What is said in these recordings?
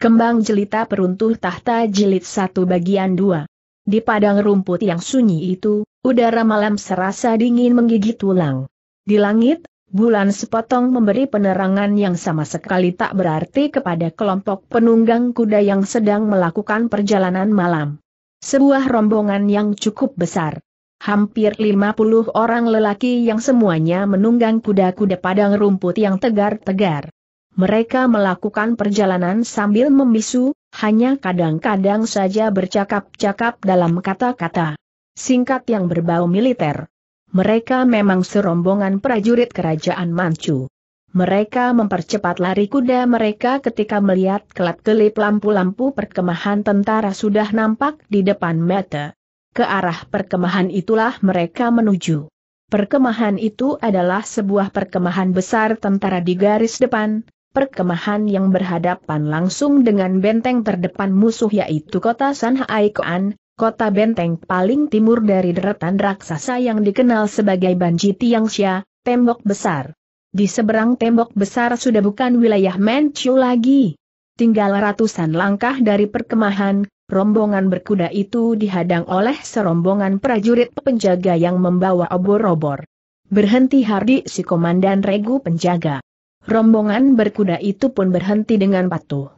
Kembang jelita peruntuh tahta jilid satu bagian dua. Di padang rumput yang sunyi itu, udara malam serasa dingin menggigit tulang. Di langit, bulan sepotong memberi penerangan yang sama sekali tak berarti kepada kelompok penunggang kuda yang sedang melakukan perjalanan malam. Sebuah rombongan yang cukup besar. Hampir 50 orang lelaki yang semuanya menunggang kuda-kuda padang rumput yang tegar-tegar mereka melakukan perjalanan sambil membisu, hanya kadang-kadang saja bercakap-cakap dalam kata-kata singkat yang berbau militer. Mereka memang serombongan prajurit kerajaan Manchu. Mereka mempercepat lari kuda mereka ketika melihat kelap-kelip lampu-lampu perkemahan tentara sudah nampak di depan mata. Ke arah perkemahan itulah mereka menuju. Perkemahan itu adalah sebuah perkemahan besar tentara di garis depan, perkemahan yang berhadapan langsung dengan benteng terdepan musuh yaitu kota Sanhaikoan, kota benteng paling timur dari deretan raksasa yang dikenal sebagai Banji Tiangxia, tembok besar. Di seberang tembok besar sudah bukan wilayah Manchu lagi. Tinggal ratusan langkah dari perkemahan, rombongan berkuda itu dihadang oleh serombongan prajurit penjaga yang membawa obor-obor. Berhenti Hardi si komandan regu penjaga. Rombongan berkuda itu pun berhenti dengan patuh.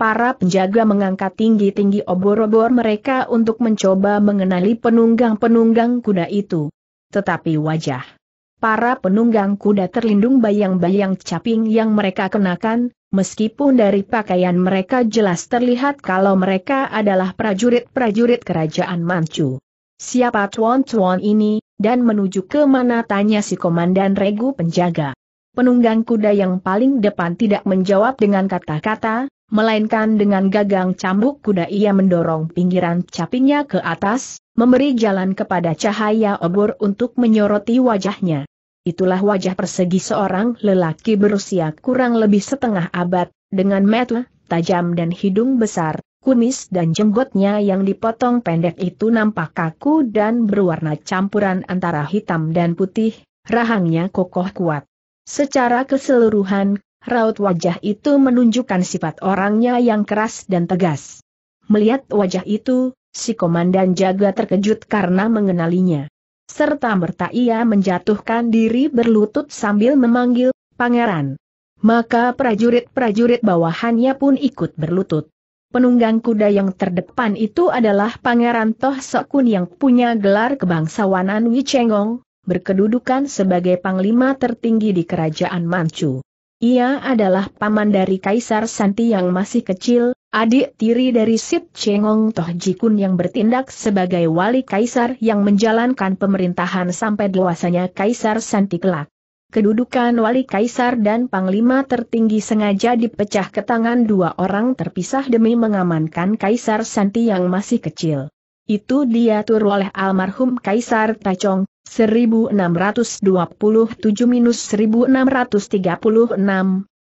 Para penjaga mengangkat tinggi-tinggi obor-obor mereka untuk mencoba mengenali penunggang-penunggang kuda itu. Tetapi wajah para penunggang kuda terlindung bayang-bayang caping yang mereka kenakan, meskipun dari pakaian mereka jelas terlihat kalau mereka adalah prajurit-prajurit kerajaan Manchu. Siapa tuan-tuan ini, dan menuju ke mana tanya si komandan regu penjaga penunggang kuda yang paling depan tidak menjawab dengan kata-kata, melainkan dengan gagang cambuk kuda ia mendorong pinggiran capingnya ke atas, memberi jalan kepada cahaya obor untuk menyoroti wajahnya. Itulah wajah persegi seorang lelaki berusia kurang lebih setengah abad, dengan mata tajam dan hidung besar, kumis dan jenggotnya yang dipotong pendek itu nampak kaku dan berwarna campuran antara hitam dan putih, rahangnya kokoh kuat. Secara keseluruhan, raut wajah itu menunjukkan sifat orangnya yang keras dan tegas. Melihat wajah itu, si komandan jaga terkejut karena mengenalinya. Serta merta ia menjatuhkan diri berlutut sambil memanggil, Pangeran. Maka prajurit-prajurit bawahannya pun ikut berlutut. Penunggang kuda yang terdepan itu adalah Pangeran Toh Sokun yang punya gelar kebangsawanan Wichengong, berkedudukan sebagai panglima tertinggi di kerajaan Manchu. Ia adalah paman dari Kaisar Santi yang masih kecil, adik tiri dari Sip Chengong Toh Jikun yang bertindak sebagai wali kaisar yang menjalankan pemerintahan sampai dewasanya Kaisar Santi kelak. Kedudukan wali kaisar dan panglima tertinggi sengaja dipecah ke tangan dua orang terpisah demi mengamankan Kaisar Santi yang masih kecil. Itu diatur oleh almarhum Kaisar Tachong, 1627-1636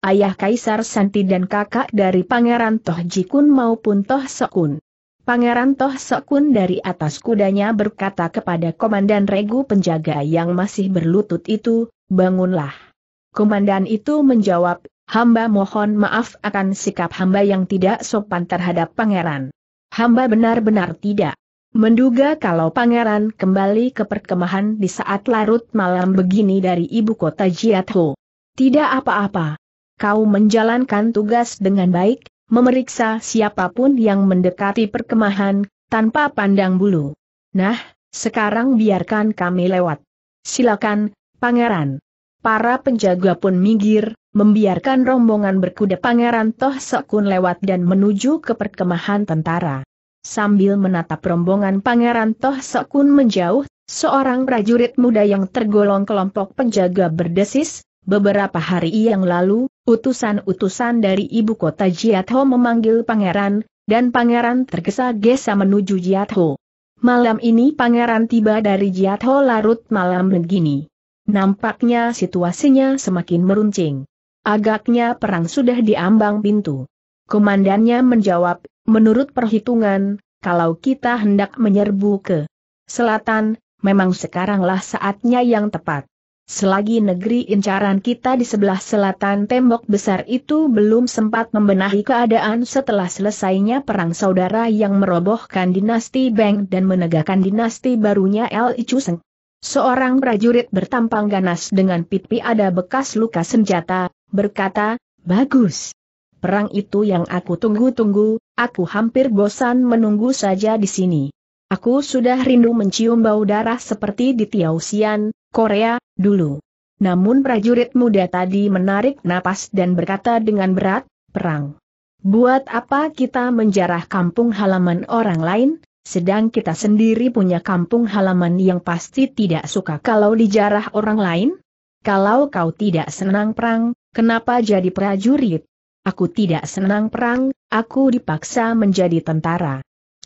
ayah Kaisar Santi dan kakak dari Pangeran Toh Jikun maupun Toh Sokun. Pangeran Toh Sokun dari atas kudanya berkata kepada Komandan Regu penjaga yang masih berlutut itu, bangunlah. Komandan itu menjawab, hamba mohon maaf akan sikap hamba yang tidak sopan terhadap pangeran. Hamba benar-benar tidak Menduga kalau pangeran kembali ke perkemahan di saat larut malam begini dari ibu kota Jiatho. Tidak apa-apa. Kau menjalankan tugas dengan baik, memeriksa siapapun yang mendekati perkemahan, tanpa pandang bulu. Nah, sekarang biarkan kami lewat. Silakan, pangeran. Para penjaga pun minggir, membiarkan rombongan berkuda pangeran Toh Sekun lewat dan menuju ke perkemahan tentara. Sambil menatap rombongan Pangeran Toh Sekun menjauh, seorang prajurit muda yang tergolong kelompok penjaga berdesis, beberapa hari yang lalu, utusan-utusan dari ibu kota Jiatho memanggil pangeran, dan pangeran tergesa-gesa menuju Jiatho. Malam ini pangeran tiba dari Jiatho larut malam begini. Nampaknya situasinya semakin meruncing. Agaknya perang sudah diambang pintu. Komandannya menjawab, Menurut perhitungan, kalau kita hendak menyerbu ke selatan, memang sekaranglah saatnya yang tepat. Selagi negeri incaran kita di sebelah selatan tembok besar itu belum sempat membenahi keadaan setelah selesainya perang saudara yang merobohkan dinasti Beng dan menegakkan dinasti barunya El Chuseng. Seorang prajurit bertampang ganas dengan pipi ada bekas luka senjata, berkata, Bagus perang itu yang aku tunggu-tunggu, aku hampir bosan menunggu saja di sini. Aku sudah rindu mencium bau darah seperti di Tiausian, Korea, dulu. Namun prajurit muda tadi menarik napas dan berkata dengan berat, perang. Buat apa kita menjarah kampung halaman orang lain, sedang kita sendiri punya kampung halaman yang pasti tidak suka kalau dijarah orang lain? Kalau kau tidak senang perang, kenapa jadi prajurit? Aku tidak senang perang, aku dipaksa menjadi tentara.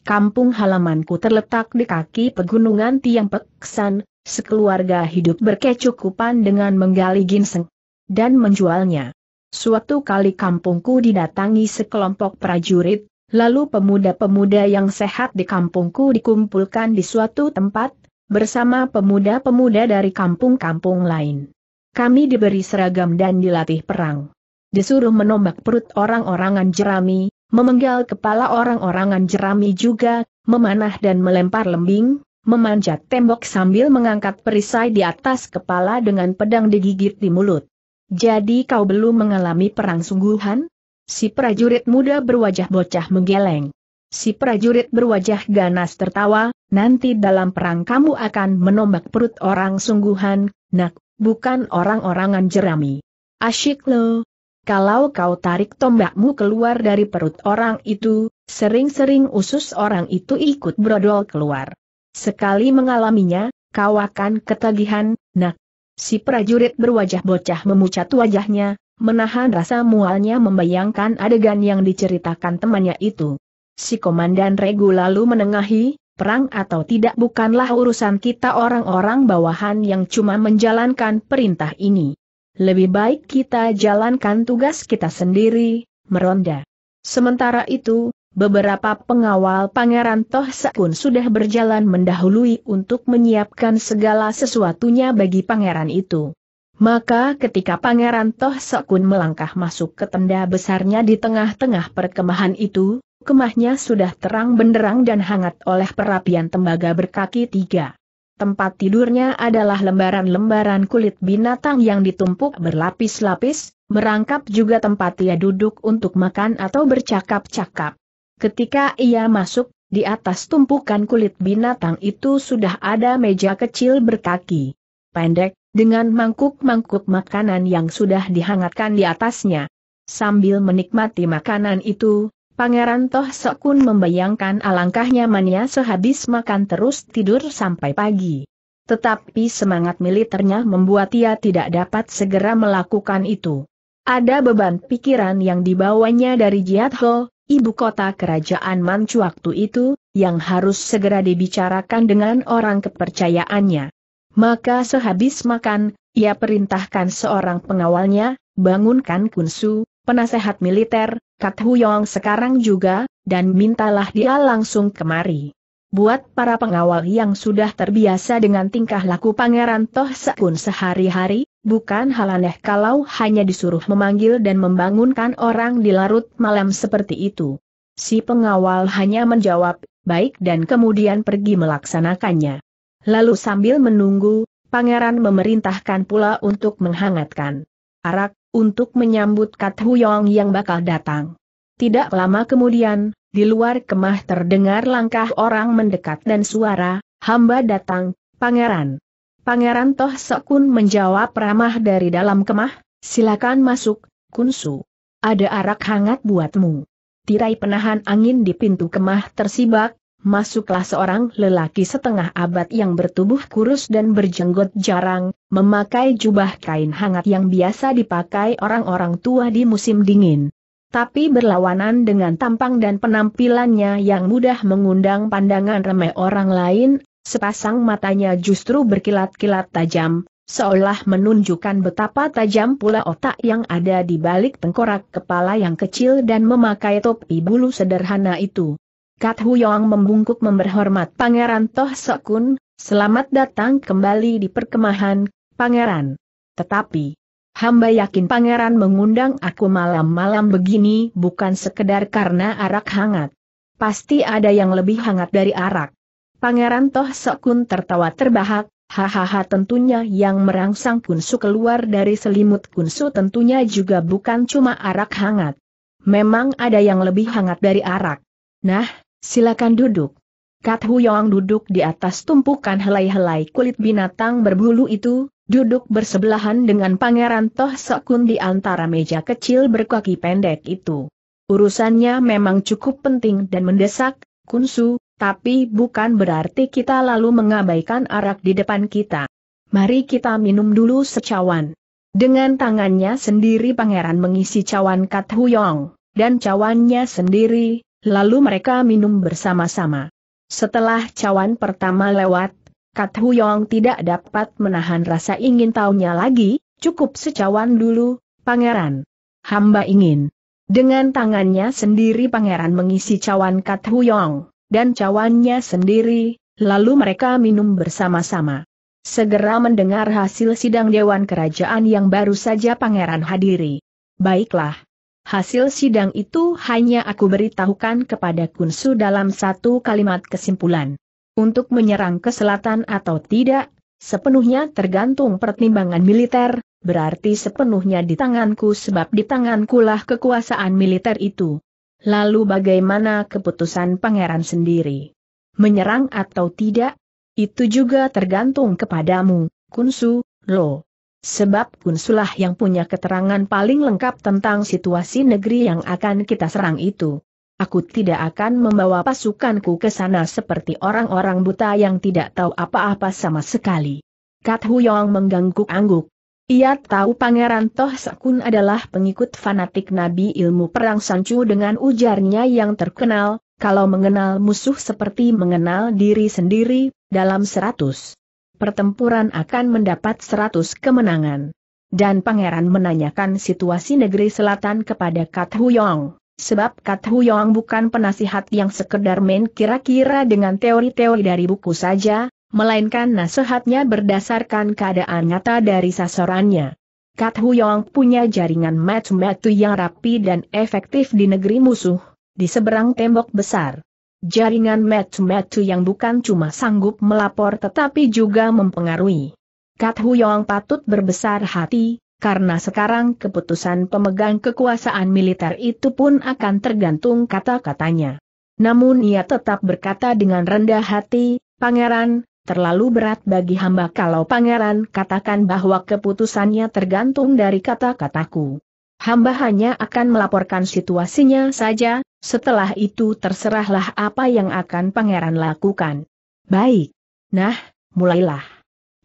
Kampung halamanku terletak di kaki pegunungan Tiang Peksan, sekeluarga hidup berkecukupan dengan menggali ginseng dan menjualnya. Suatu kali kampungku didatangi sekelompok prajurit, lalu pemuda-pemuda yang sehat di kampungku dikumpulkan di suatu tempat, bersama pemuda-pemuda dari kampung-kampung lain. Kami diberi seragam dan dilatih perang disuruh menombak perut orang-orangan jerami, memenggal kepala orang-orangan jerami juga, memanah dan melempar lembing, memanjat tembok sambil mengangkat perisai di atas kepala dengan pedang digigit di mulut. Jadi kau belum mengalami perang sungguhan? Si prajurit muda berwajah bocah menggeleng. Si prajurit berwajah ganas tertawa, nanti dalam perang kamu akan menombak perut orang sungguhan, nak, bukan orang-orangan jerami. Asyik lo, kalau kau tarik tombakmu keluar dari perut orang itu, sering-sering usus orang itu ikut brodol keluar. Sekali mengalaminya, kau akan ketagihan, nak. Si prajurit berwajah bocah memucat wajahnya, menahan rasa mualnya membayangkan adegan yang diceritakan temannya itu. Si komandan regu lalu menengahi, perang atau tidak bukanlah urusan kita orang-orang bawahan yang cuma menjalankan perintah ini. Lebih baik kita jalankan tugas kita sendiri, meronda. Sementara itu, beberapa pengawal Pangeran Toh Sekun sudah berjalan mendahului untuk menyiapkan segala sesuatunya bagi pangeran itu. Maka ketika Pangeran Toh Sekun melangkah masuk ke tenda besarnya di tengah-tengah perkemahan itu, kemahnya sudah terang benderang dan hangat oleh perapian tembaga berkaki tiga tempat tidurnya adalah lembaran-lembaran kulit binatang yang ditumpuk berlapis-lapis, merangkap juga tempat ia duduk untuk makan atau bercakap-cakap. Ketika ia masuk, di atas tumpukan kulit binatang itu sudah ada meja kecil berkaki pendek, dengan mangkuk-mangkuk makanan yang sudah dihangatkan di atasnya. Sambil menikmati makanan itu, Pangeran Toh Sekun membayangkan alangkah nyamannya sehabis makan terus tidur sampai pagi. Tetapi semangat militernya membuat ia tidak dapat segera melakukan itu. Ada beban pikiran yang dibawanya dari Jiat Ho, ibu kota kerajaan Manchu waktu itu, yang harus segera dibicarakan dengan orang kepercayaannya. Maka sehabis makan, ia perintahkan seorang pengawalnya, bangunkan Kunsu, penasehat militer, Kat Huyong sekarang juga, dan mintalah dia langsung kemari. Buat para pengawal yang sudah terbiasa dengan tingkah laku Pangeran Toh Sekun sehari-hari, bukan hal aneh kalau hanya disuruh memanggil dan membangunkan orang di larut malam seperti itu. Si pengawal hanya menjawab, baik dan kemudian pergi melaksanakannya. Lalu sambil menunggu, pangeran memerintahkan pula untuk menghangatkan arak, untuk menyambut Kat Huyong yang bakal datang. Tidak lama kemudian, di luar kemah terdengar langkah orang mendekat dan suara, hamba datang, pangeran. Pangeran Toh Sekun menjawab ramah dari dalam kemah, silakan masuk, kunsu. Ada arak hangat buatmu. Tirai penahan angin di pintu kemah tersibak, masuklah seorang lelaki setengah abad yang bertubuh kurus dan berjenggot jarang, memakai jubah kain hangat yang biasa dipakai orang-orang tua di musim dingin. Tapi berlawanan dengan tampang dan penampilannya yang mudah mengundang pandangan remeh orang lain, sepasang matanya justru berkilat-kilat tajam, seolah menunjukkan betapa tajam pula otak yang ada di balik tengkorak kepala yang kecil dan memakai topi bulu sederhana itu. Kat Huyong membungkuk memberhormat Pangeran Toh Sokun, selamat datang kembali di perkemahan, Pangeran. Tetapi, hamba yakin Pangeran mengundang aku malam-malam begini bukan sekedar karena arak hangat. Pasti ada yang lebih hangat dari arak. Pangeran Toh Sokun tertawa terbahak, Hahaha tentunya yang merangsang kunsu keluar dari selimut kunsu tentunya juga bukan cuma arak hangat. Memang ada yang lebih hangat dari arak. Nah, Silakan duduk. Kat Huyong duduk di atas tumpukan helai-helai kulit binatang berbulu itu, duduk bersebelahan dengan Pangeran Toh Sekun di antara meja kecil berkaki pendek itu. Urusannya memang cukup penting dan mendesak, Kunsu, tapi bukan berarti kita lalu mengabaikan arak di depan kita. Mari kita minum dulu secawan. Dengan tangannya sendiri pangeran mengisi cawan Kat Huyong, dan cawannya sendiri, lalu mereka minum bersama-sama. Setelah cawan pertama lewat, Kat Huyong tidak dapat menahan rasa ingin tahunya lagi, cukup secawan dulu, pangeran. Hamba ingin. Dengan tangannya sendiri pangeran mengisi cawan Kat Huyong, dan cawannya sendiri, lalu mereka minum bersama-sama. Segera mendengar hasil sidang Dewan Kerajaan yang baru saja pangeran hadiri. Baiklah, Hasil sidang itu hanya aku beritahukan kepada Kunsu dalam satu kalimat kesimpulan. Untuk menyerang ke selatan atau tidak, sepenuhnya tergantung pertimbangan militer, berarti sepenuhnya di tanganku sebab di tangankulah kekuasaan militer itu. Lalu bagaimana keputusan pangeran sendiri? Menyerang atau tidak? Itu juga tergantung kepadamu, Kunsu, loh. Sebab Kunsulah yang punya keterangan paling lengkap tentang situasi negeri yang akan kita serang itu. Aku tidak akan membawa pasukanku ke sana seperti orang-orang buta yang tidak tahu apa-apa sama sekali. Kat Huyong mengangguk-angguk. Ia tahu Pangeran Toh Sakun adalah pengikut fanatik Nabi ilmu perang Sancu dengan ujarnya yang terkenal, kalau mengenal musuh seperti mengenal diri sendiri, dalam seratus pertempuran akan mendapat 100 kemenangan. Dan pangeran menanyakan situasi negeri selatan kepada Kat Huyong. Sebab Kat Huyong bukan penasihat yang sekedar main kira-kira dengan teori-teori dari buku saja, melainkan nasihatnya berdasarkan keadaan nyata dari sasarannya. Kat Huyong punya jaringan match-match yang rapi dan efektif di negeri musuh, di seberang tembok besar jaringan metu-metu yang bukan cuma sanggup melapor tetapi juga mempengaruhi. Kat Huyong patut berbesar hati, karena sekarang keputusan pemegang kekuasaan militer itu pun akan tergantung kata-katanya. Namun ia tetap berkata dengan rendah hati, Pangeran, terlalu berat bagi hamba kalau pangeran katakan bahwa keputusannya tergantung dari kata-kataku. Hamba hanya akan melaporkan situasinya saja, setelah itu terserahlah apa yang akan pangeran lakukan. Baik. Nah, mulailah.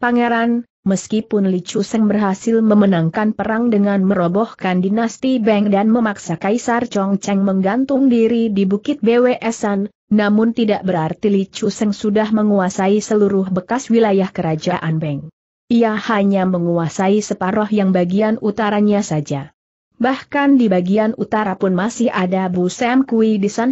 Pangeran, meskipun Li Seng berhasil memenangkan perang dengan merobohkan dinasti Beng dan memaksa Kaisar Chong Cheng menggantung diri di Bukit Bwesan, namun tidak berarti Li Seng sudah menguasai seluruh bekas wilayah kerajaan Beng. Ia hanya menguasai separuh yang bagian utaranya saja. Bahkan di bagian utara pun masih ada Bu Sam Kui di San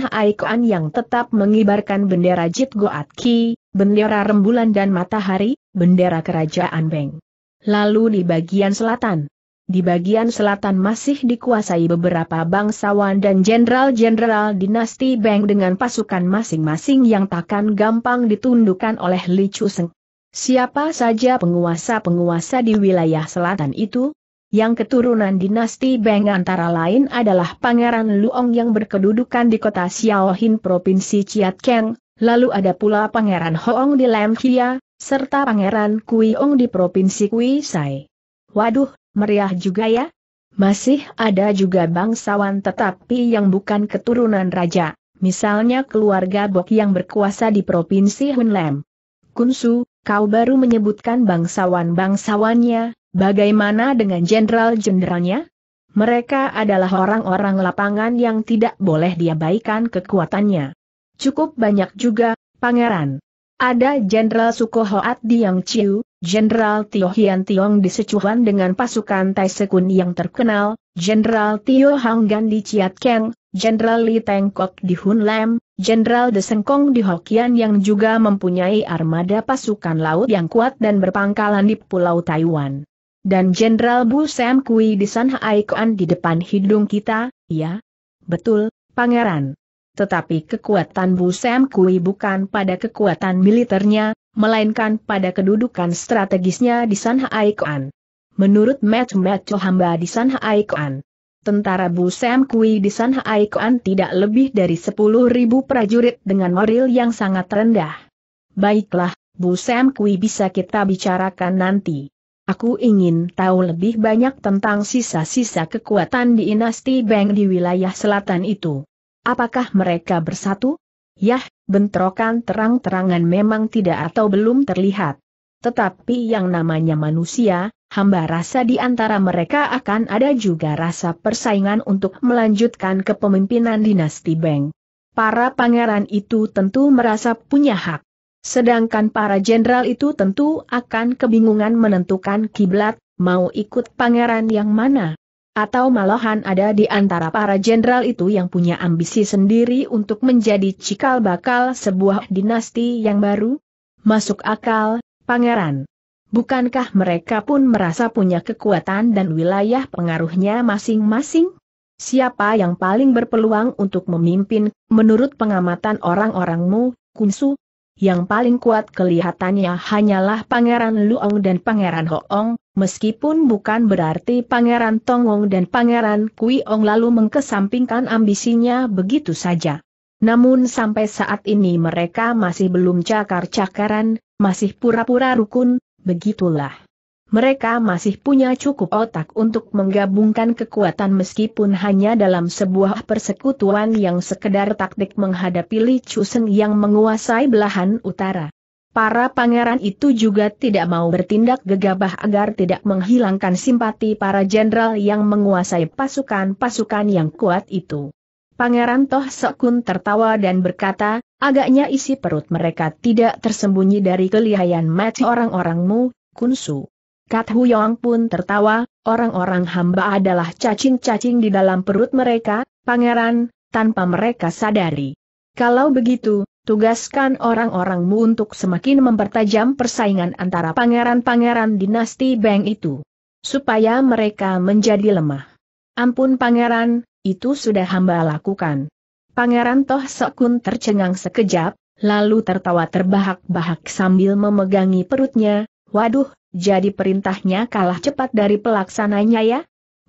yang tetap mengibarkan bendera Jit Goat Ki, bendera rembulan dan matahari, bendera kerajaan Beng. Lalu di bagian selatan. Di bagian selatan masih dikuasai beberapa bangsawan dan jenderal-jenderal dinasti Beng dengan pasukan masing-masing yang takkan gampang ditundukkan oleh Li Chu Seng. Siapa saja penguasa-penguasa di wilayah selatan itu, yang keturunan dinasti Beng antara lain adalah Pangeran Luong yang berkedudukan di kota Xiaohin Provinsi Chiatkeng, lalu ada pula Pangeran Hoong di Lam serta Pangeran Kuiong di Provinsi Kui Waduh, meriah juga ya? Masih ada juga bangsawan tetapi yang bukan keturunan raja, misalnya keluarga Bok yang berkuasa di Provinsi Hunlem. Kunsu, kau baru menyebutkan bangsawan-bangsawannya, Bagaimana dengan jenderal-jenderalnya? Mereka adalah orang-orang lapangan yang tidak boleh diabaikan kekuatannya. Cukup banyak juga, pangeran. Ada Jenderal Sukohoat di Yang Chiu, Jenderal Tio Hian Tiong di Sichuan dengan pasukan Tai Sekun yang terkenal, Jenderal Tio Hanggan di Chiat Keng, Jenderal Li Teng Kok di Hun Lam, Jenderal De Kong di Hokian yang juga mempunyai armada pasukan laut yang kuat dan berpangkalan di Pulau Taiwan. Dan Jenderal Bu Sam Kui di San di depan hidung kita, ya? Betul, Pangeran. Tetapi kekuatan Bu Sam Kui bukan pada kekuatan militernya, melainkan pada kedudukan strategisnya di San Menurut Matt Matt Hamba di San tentara Bu Sam Kui di San tidak lebih dari 10.000 prajurit dengan moral yang sangat rendah. Baiklah, Bu Sam Kui bisa kita bicarakan nanti. Aku ingin tahu lebih banyak tentang sisa-sisa kekuatan di dinasti Beng di wilayah selatan itu. Apakah mereka bersatu? Yah, bentrokan terang-terangan memang tidak atau belum terlihat. Tetapi yang namanya manusia, hamba rasa di antara mereka akan ada juga rasa persaingan untuk melanjutkan kepemimpinan dinasti Beng. Para pangeran itu tentu merasa punya hak. Sedangkan para jenderal itu tentu akan kebingungan menentukan kiblat, mau ikut pangeran yang mana. Atau malahan ada di antara para jenderal itu yang punya ambisi sendiri untuk menjadi cikal bakal sebuah dinasti yang baru? Masuk akal, pangeran. Bukankah mereka pun merasa punya kekuatan dan wilayah pengaruhnya masing-masing? Siapa yang paling berpeluang untuk memimpin, menurut pengamatan orang-orangmu, Kunsu, yang paling kuat kelihatannya hanyalah Pangeran Luong dan Pangeran Hoong, meskipun bukan berarti Pangeran Tongong dan Pangeran Kuiong lalu mengkesampingkan ambisinya begitu saja. Namun sampai saat ini mereka masih belum cakar-cakaran, masih pura-pura rukun, begitulah mereka masih punya cukup otak untuk menggabungkan kekuatan meskipun hanya dalam sebuah persekutuan yang sekedar taktik menghadapi Li Chusen yang menguasai belahan utara. Para pangeran itu juga tidak mau bertindak gegabah agar tidak menghilangkan simpati para jenderal yang menguasai pasukan-pasukan yang kuat itu. Pangeran Toh Sekun tertawa dan berkata, agaknya isi perut mereka tidak tersembunyi dari kelihayan mati orang-orangmu, Kunsu. Kat Huyong pun tertawa, orang-orang hamba adalah cacing-cacing di dalam perut mereka, pangeran, tanpa mereka sadari. Kalau begitu, tugaskan orang-orangmu untuk semakin mempertajam persaingan antara pangeran-pangeran dinasti Beng itu. Supaya mereka menjadi lemah. Ampun pangeran, itu sudah hamba lakukan. Pangeran Toh Sekun tercengang sekejap, lalu tertawa terbahak-bahak sambil memegangi perutnya, waduh, jadi perintahnya kalah cepat dari pelaksananya ya?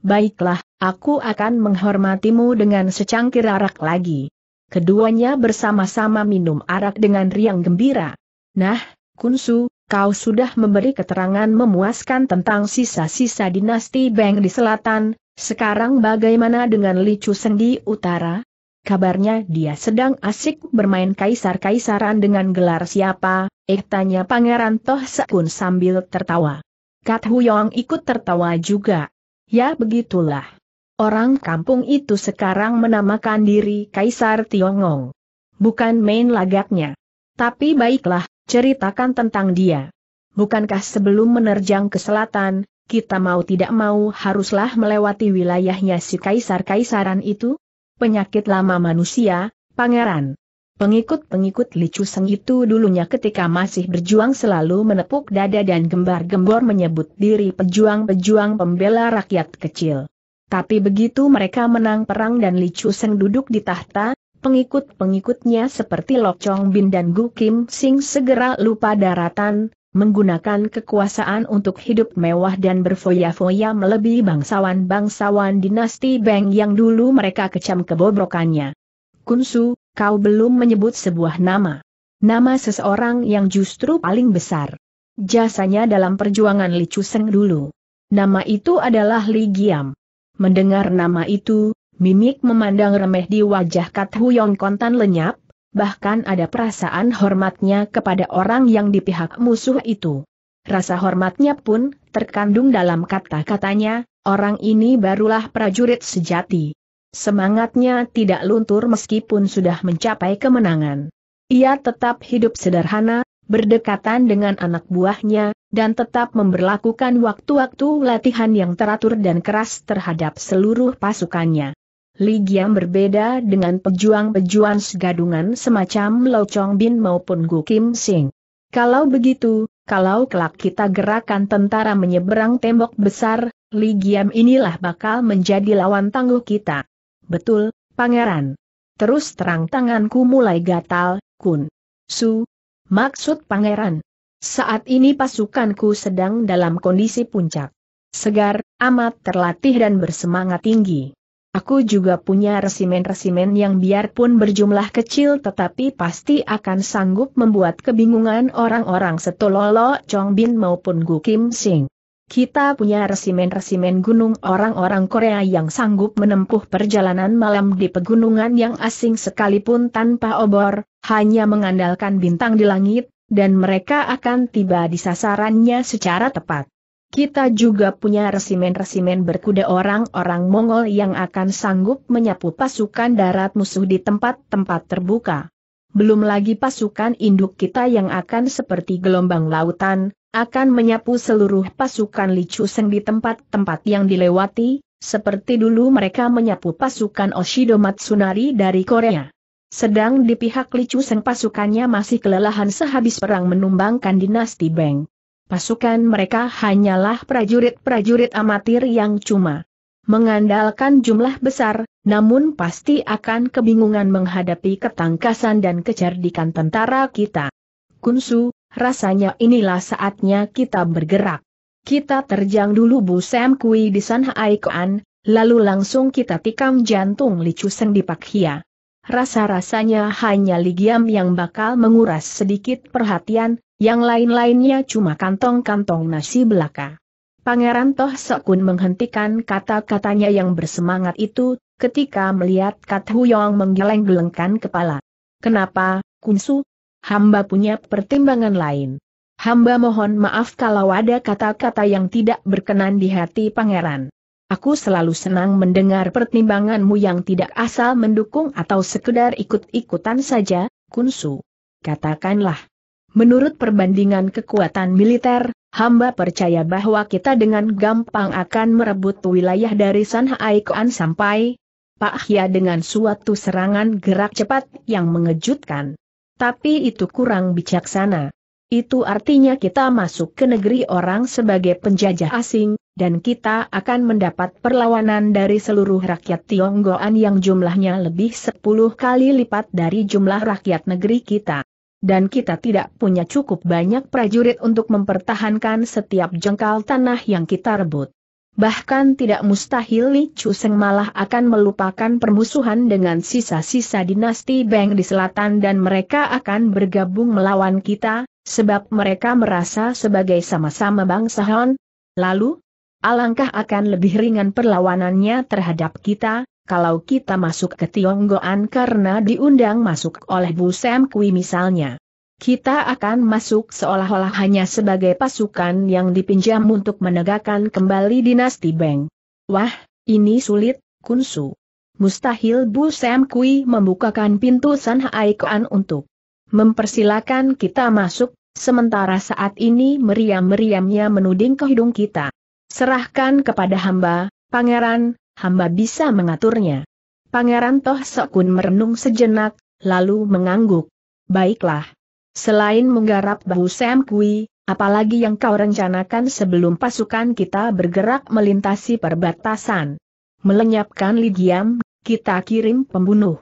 Baiklah, aku akan menghormatimu dengan secangkir arak lagi. Keduanya bersama-sama minum arak dengan riang gembira. Nah, Kunsu, kau sudah memberi keterangan memuaskan tentang sisa-sisa dinasti Beng di selatan, sekarang bagaimana dengan Li Chu Seng di Utara? Kabarnya dia sedang asik bermain kaisar-kaisaran dengan gelar siapa, eh tanya Pangeran Toh Sekun sambil tertawa. Kat Huyong ikut tertawa juga. Ya begitulah. Orang kampung itu sekarang menamakan diri Kaisar Tiongong. Bukan main lagaknya. Tapi baiklah, ceritakan tentang dia. Bukankah sebelum menerjang ke selatan, kita mau tidak mau haruslah melewati wilayahnya si kaisar-kaisaran itu? penyakit lama manusia, pangeran. Pengikut-pengikut Licu Seng itu dulunya ketika masih berjuang selalu menepuk dada dan gembar-gembor menyebut diri pejuang-pejuang pembela rakyat kecil. Tapi begitu mereka menang perang dan Licu Seng duduk di tahta, pengikut-pengikutnya seperti Lok Chong Bin dan Gu Kim Sing segera lupa daratan, menggunakan kekuasaan untuk hidup mewah dan berfoya-foya melebihi bangsawan-bangsawan dinasti Beng yang dulu mereka kecam kebobrokannya. Kunsu, kau belum menyebut sebuah nama. Nama seseorang yang justru paling besar. Jasanya dalam perjuangan Li Chuseng dulu. Nama itu adalah Li Giam. Mendengar nama itu, mimik memandang remeh di wajah Kat Huyong Kontan lenyap, bahkan ada perasaan hormatnya kepada orang yang di pihak musuh itu. Rasa hormatnya pun terkandung dalam kata-katanya, orang ini barulah prajurit sejati. Semangatnya tidak luntur meskipun sudah mencapai kemenangan. Ia tetap hidup sederhana, berdekatan dengan anak buahnya, dan tetap memberlakukan waktu-waktu latihan yang teratur dan keras terhadap seluruh pasukannya. Ligiam berbeda dengan pejuang-pejuang segadungan semacam Lo Chong Bin maupun Gu Kim Sing. Kalau begitu, kalau kelak kita gerakan tentara menyeberang tembok besar, Ligiam inilah bakal menjadi lawan tangguh kita. Betul, pangeran. Terus terang tanganku mulai gatal, kun. Su. Maksud pangeran. Saat ini pasukanku sedang dalam kondisi puncak. Segar, amat terlatih dan bersemangat tinggi. Aku juga punya resimen-resimen yang biarpun berjumlah kecil tetapi pasti akan sanggup membuat kebingungan orang-orang setololo Chong Bin maupun Gu Kim Sing. Kita punya resimen-resimen gunung orang-orang Korea yang sanggup menempuh perjalanan malam di pegunungan yang asing sekalipun tanpa obor, hanya mengandalkan bintang di langit, dan mereka akan tiba di sasarannya secara tepat. Kita juga punya resimen-resimen berkuda orang-orang Mongol yang akan sanggup menyapu pasukan darat musuh di tempat-tempat terbuka. Belum lagi pasukan induk kita yang akan seperti gelombang lautan, akan menyapu seluruh pasukan Li Chuseng di tempat-tempat yang dilewati, seperti dulu mereka menyapu pasukan Oshido Matsunari dari Korea. Sedang di pihak Li Chuseng pasukannya masih kelelahan sehabis perang menumbangkan dinasti Beng pasukan mereka hanyalah prajurit-prajurit amatir yang cuma mengandalkan jumlah besar, namun pasti akan kebingungan menghadapi ketangkasan dan kecerdikan tentara kita. Kunsu, rasanya inilah saatnya kita bergerak. Kita terjang dulu Bu Sam Kui di San Haikoan, lalu langsung kita tikam jantung Licu Chuseng di Pakhia rasa-rasanya hanya Ligiam yang bakal menguras sedikit perhatian, yang lain-lainnya cuma kantong-kantong nasi belaka. Pangeran Toh Sekun menghentikan kata-katanya yang bersemangat itu, ketika melihat Kat Huyong menggeleng-gelengkan kepala. Kenapa, Kunsu? Hamba punya pertimbangan lain. Hamba mohon maaf kalau ada kata-kata yang tidak berkenan di hati pangeran. Aku selalu senang mendengar pertimbanganmu yang tidak asal mendukung atau sekedar ikut-ikutan saja, Kunsu. Katakanlah. Menurut perbandingan kekuatan militer, hamba percaya bahwa kita dengan gampang akan merebut wilayah dari Sanhaikoan sampai Pak Hya dengan suatu serangan gerak cepat yang mengejutkan. Tapi itu kurang bijaksana. Itu artinya kita masuk ke negeri orang sebagai penjajah asing, dan kita akan mendapat perlawanan dari seluruh rakyat Tionggoan yang jumlahnya lebih 10 kali lipat dari jumlah rakyat negeri kita. Dan kita tidak punya cukup banyak prajurit untuk mempertahankan setiap jengkal tanah yang kita rebut. Bahkan tidak mustahil Li Chuseng malah akan melupakan permusuhan dengan sisa-sisa dinasti Beng di selatan dan mereka akan bergabung melawan kita, sebab mereka merasa sebagai sama-sama bangsa Han. Lalu, Alangkah akan lebih ringan perlawanannya terhadap kita, kalau kita masuk ke Tionggoan karena diundang masuk oleh Bu Sam Kui misalnya. Kita akan masuk seolah-olah hanya sebagai pasukan yang dipinjam untuk menegakkan kembali dinasti Beng. Wah, ini sulit, Kunsu. Mustahil Bu Sam Kui membukakan pintu San Haikuan untuk mempersilakan kita masuk, sementara saat ini meriam-meriamnya menuding ke hidung kita. Serahkan kepada hamba, pangeran, hamba bisa mengaturnya. Pangeran Toh Sokun merenung sejenak, lalu mengangguk. Baiklah. Selain menggarap bahu Sam Kui, apalagi yang kau rencanakan sebelum pasukan kita bergerak melintasi perbatasan. Melenyapkan Ligiam, kita kirim pembunuh.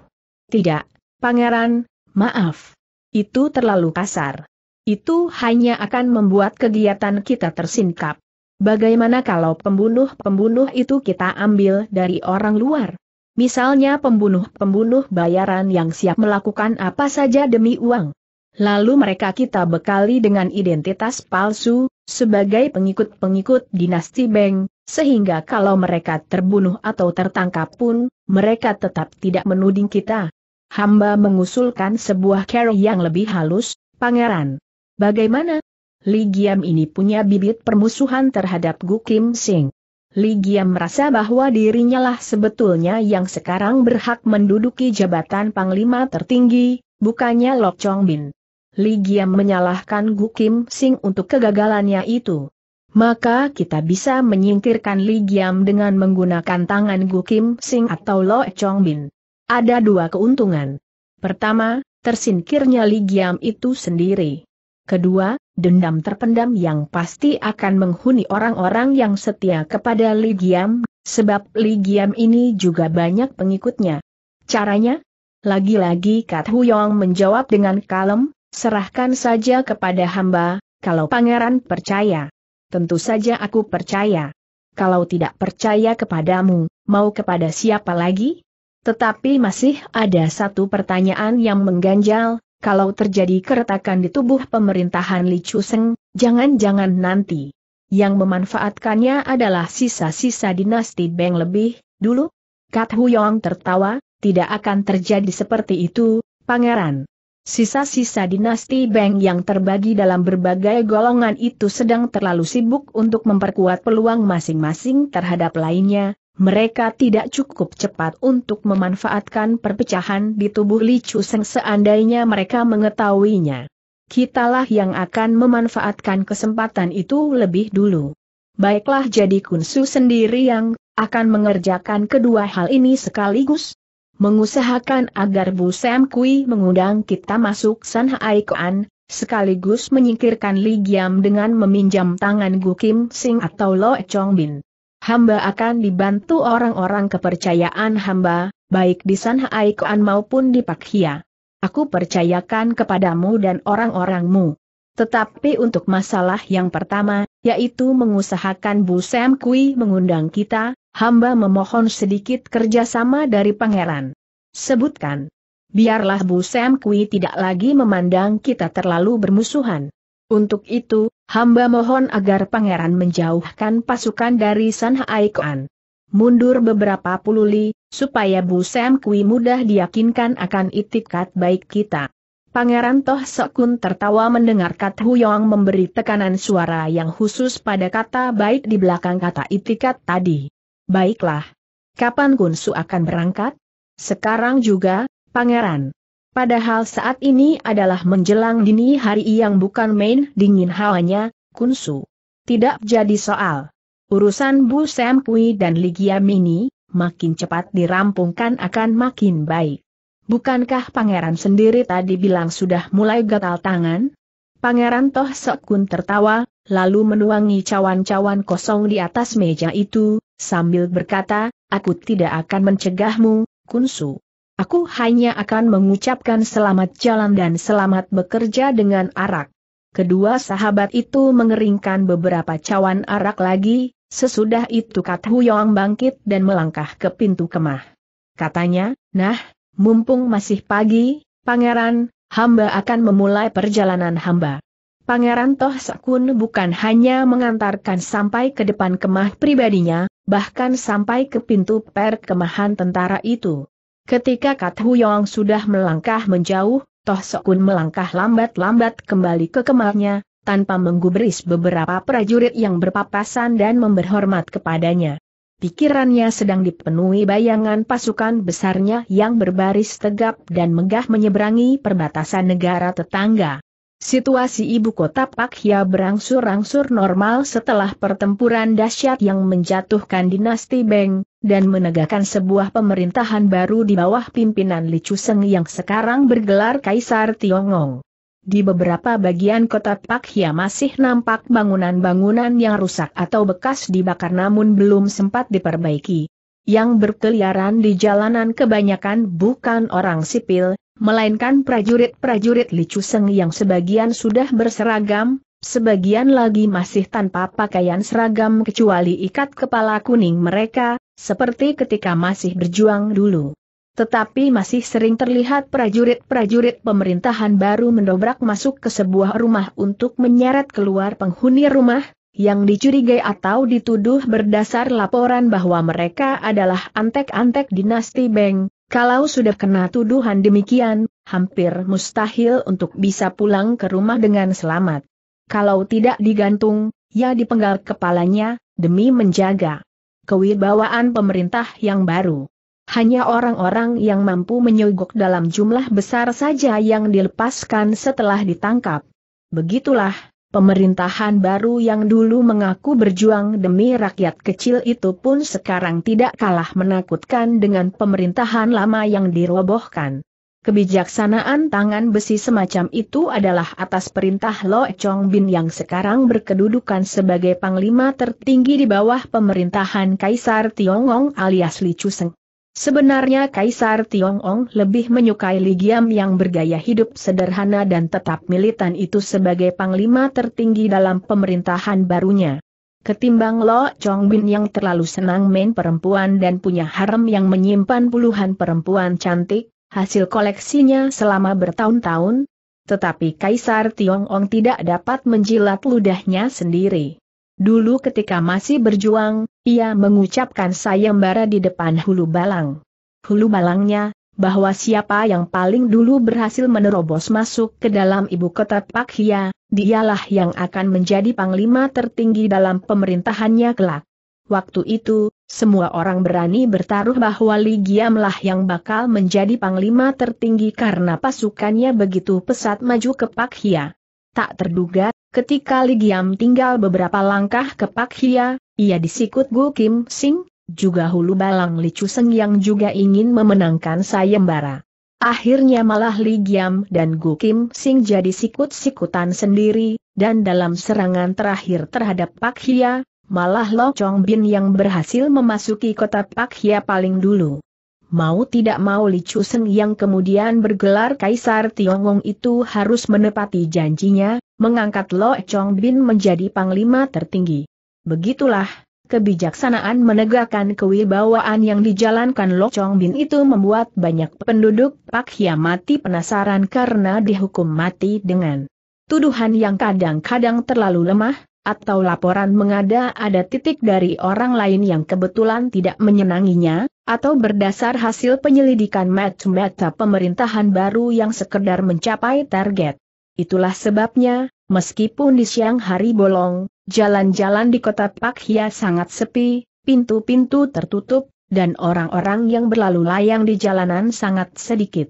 Tidak, pangeran, maaf. Itu terlalu kasar. Itu hanya akan membuat kegiatan kita tersingkap. Bagaimana kalau pembunuh-pembunuh itu kita ambil dari orang luar? Misalnya pembunuh-pembunuh bayaran yang siap melakukan apa saja demi uang. Lalu mereka kita bekali dengan identitas palsu, sebagai pengikut-pengikut dinasti Beng, sehingga kalau mereka terbunuh atau tertangkap pun, mereka tetap tidak menuding kita. Hamba mengusulkan sebuah cara yang lebih halus, pangeran. Bagaimana? Li Giam ini punya bibit permusuhan terhadap Gu Kim Sing. Li Giam merasa bahwa dirinya lah sebetulnya yang sekarang berhak menduduki jabatan panglima tertinggi, bukannya Lok Chong Bin. Li Giam menyalahkan Gu Kim Sing untuk kegagalannya itu. Maka kita bisa menyingkirkan Li Giam dengan menggunakan tangan Gu Kim Sing atau Lo Chong Bin. Ada dua keuntungan. Pertama, tersingkirnya Li Giam itu sendiri. Kedua, dendam terpendam yang pasti akan menghuni orang-orang yang setia kepada Ligiam, sebab Ligiam ini juga banyak pengikutnya. Caranya? Lagi-lagi Kat Huyong menjawab dengan kalem, serahkan saja kepada hamba, kalau pangeran percaya. Tentu saja aku percaya. Kalau tidak percaya kepadamu, mau kepada siapa lagi? Tetapi masih ada satu pertanyaan yang mengganjal, kalau terjadi keretakan di tubuh pemerintahan Li Chuseng, jangan-jangan nanti. Yang memanfaatkannya adalah sisa-sisa dinasti Beng lebih, dulu? Kat Yong tertawa, tidak akan terjadi seperti itu, pangeran. Sisa-sisa dinasti Beng yang terbagi dalam berbagai golongan itu sedang terlalu sibuk untuk memperkuat peluang masing-masing terhadap lainnya, mereka tidak cukup cepat untuk memanfaatkan perpecahan di tubuh Li Seng seandainya mereka mengetahuinya. Kitalah yang akan memanfaatkan kesempatan itu lebih dulu. Baiklah jadi Kunsu sendiri yang akan mengerjakan kedua hal ini sekaligus. Mengusahakan agar Bu Sam Kui mengundang kita masuk San Hai Kuan, sekaligus menyingkirkan Li Giam dengan meminjam tangan Gu Kim Sing atau Lo Chong Bin hamba akan dibantu orang-orang kepercayaan hamba, baik di San Haikoan maupun di Pakhia. Aku percayakan kepadamu dan orang-orangmu. Tetapi untuk masalah yang pertama, yaitu mengusahakan Bu Sam Kui mengundang kita, hamba memohon sedikit kerjasama dari pangeran. Sebutkan. Biarlah Bu Sam Kui tidak lagi memandang kita terlalu bermusuhan. Untuk itu, Hamba mohon agar pangeran menjauhkan pasukan dari San Haikuan. Mundur beberapa puluh li, supaya Bu Sam Kui mudah diyakinkan akan itikat baik kita. Pangeran Toh Sekun tertawa mendengar Kat Huyong memberi tekanan suara yang khusus pada kata baik di belakang kata itikat tadi. Baiklah. Kapan Su akan berangkat? Sekarang juga, Pangeran. Padahal saat ini adalah menjelang dini hari yang bukan main dingin hawanya, kunsu. Tidak jadi soal. Urusan Bu Sam Kui dan Ligia Mini, makin cepat dirampungkan akan makin baik. Bukankah pangeran sendiri tadi bilang sudah mulai gatal tangan? Pangeran Toh Sekun tertawa, lalu menuangi cawan-cawan kosong di atas meja itu, sambil berkata, aku tidak akan mencegahmu, Kunsu. Aku hanya akan mengucapkan selamat jalan dan selamat bekerja dengan arak. Kedua sahabat itu mengeringkan beberapa cawan arak lagi, sesudah itu Kat Huyong bangkit dan melangkah ke pintu kemah. Katanya, nah, mumpung masih pagi, pangeran, hamba akan memulai perjalanan hamba. Pangeran Toh Sakun bukan hanya mengantarkan sampai ke depan kemah pribadinya, bahkan sampai ke pintu perkemahan tentara itu. Ketika Kat Huyong sudah melangkah menjauh, Toh Sokun melangkah lambat-lambat kembali ke kemarnya, tanpa menggubris beberapa prajurit yang berpapasan dan memberhormat kepadanya. Pikirannya sedang dipenuhi bayangan pasukan besarnya yang berbaris tegap dan megah menyeberangi perbatasan negara tetangga. Situasi ibu kota Pakhya berangsur-angsur normal setelah pertempuran dahsyat yang menjatuhkan dinasti Beng, dan menegakkan sebuah pemerintahan baru di bawah pimpinan Li Chuseng yang sekarang bergelar Kaisar Tiongong. Di beberapa bagian kota Pakhia masih nampak bangunan-bangunan yang rusak atau bekas dibakar namun belum sempat diperbaiki. Yang berkeliaran di jalanan kebanyakan bukan orang sipil, melainkan prajurit-prajurit Li Chuseng yang sebagian sudah berseragam, sebagian lagi masih tanpa pakaian seragam kecuali ikat kepala kuning mereka, seperti ketika masih berjuang dulu. Tetapi masih sering terlihat prajurit-prajurit pemerintahan baru mendobrak masuk ke sebuah rumah untuk menyeret keluar penghuni rumah, yang dicurigai atau dituduh berdasar laporan bahwa mereka adalah antek-antek dinasti Beng. Kalau sudah kena tuduhan demikian, hampir mustahil untuk bisa pulang ke rumah dengan selamat. Kalau tidak digantung, ya dipenggal kepalanya, demi menjaga kewibawaan pemerintah yang baru. Hanya orang-orang yang mampu menyogok dalam jumlah besar saja yang dilepaskan setelah ditangkap. Begitulah, pemerintahan baru yang dulu mengaku berjuang demi rakyat kecil itu pun sekarang tidak kalah menakutkan dengan pemerintahan lama yang dirobohkan. Kebijaksanaan tangan besi semacam itu adalah atas perintah Lo Chong Bin yang sekarang berkedudukan sebagai panglima tertinggi di bawah pemerintahan Kaisar Tiongong alias Li Chuseng. Sebenarnya Kaisar Tiongong lebih menyukai Li Giam yang bergaya hidup sederhana dan tetap militan itu sebagai panglima tertinggi dalam pemerintahan barunya. Ketimbang Lo Chong Bin yang terlalu senang main perempuan dan punya harem yang menyimpan puluhan perempuan cantik, hasil koleksinya selama bertahun-tahun, tetapi Kaisar Tiongong tidak dapat menjilat ludahnya sendiri. Dulu ketika masih berjuang, ia mengucapkan sayembara di depan hulu balang. Hulu balangnya, bahwa siapa yang paling dulu berhasil menerobos masuk ke dalam ibu kota Pak Hia, dialah yang akan menjadi panglima tertinggi dalam pemerintahannya kelak. Waktu itu, semua orang berani bertaruh bahwa Li Giamlah yang bakal menjadi panglima tertinggi karena pasukannya begitu pesat maju ke Pak Hia. Tak terduga, ketika Li Giam tinggal beberapa langkah ke Pak Hia, ia disikut Gu Kim Sing, juga hulu balang Li Chuseng yang juga ingin memenangkan sayembara. Akhirnya malah Li Giam dan Gu Kim Sing jadi sikut-sikutan sendiri, dan dalam serangan terakhir terhadap Pak Hia, Malah Lo Chong Bin yang berhasil memasuki kota Pak Hia paling dulu. Mau tidak mau Li Seng yang kemudian bergelar Kaisar Tiongong itu harus menepati janjinya, mengangkat Lo Chong Bin menjadi panglima tertinggi. Begitulah, kebijaksanaan menegakkan kewibawaan yang dijalankan Lo Chong Bin itu membuat banyak penduduk Pak Hia mati penasaran karena dihukum mati dengan tuduhan yang kadang-kadang terlalu lemah, atau laporan mengada-ada titik dari orang lain yang kebetulan tidak menyenanginya, atau berdasar hasil penyelidikan meta-meta pemerintahan baru yang sekedar mencapai target. Itulah sebabnya, meskipun di siang hari bolong, jalan-jalan di kota Pakhia sangat sepi, pintu-pintu tertutup, dan orang-orang yang berlalu layang di jalanan sangat sedikit.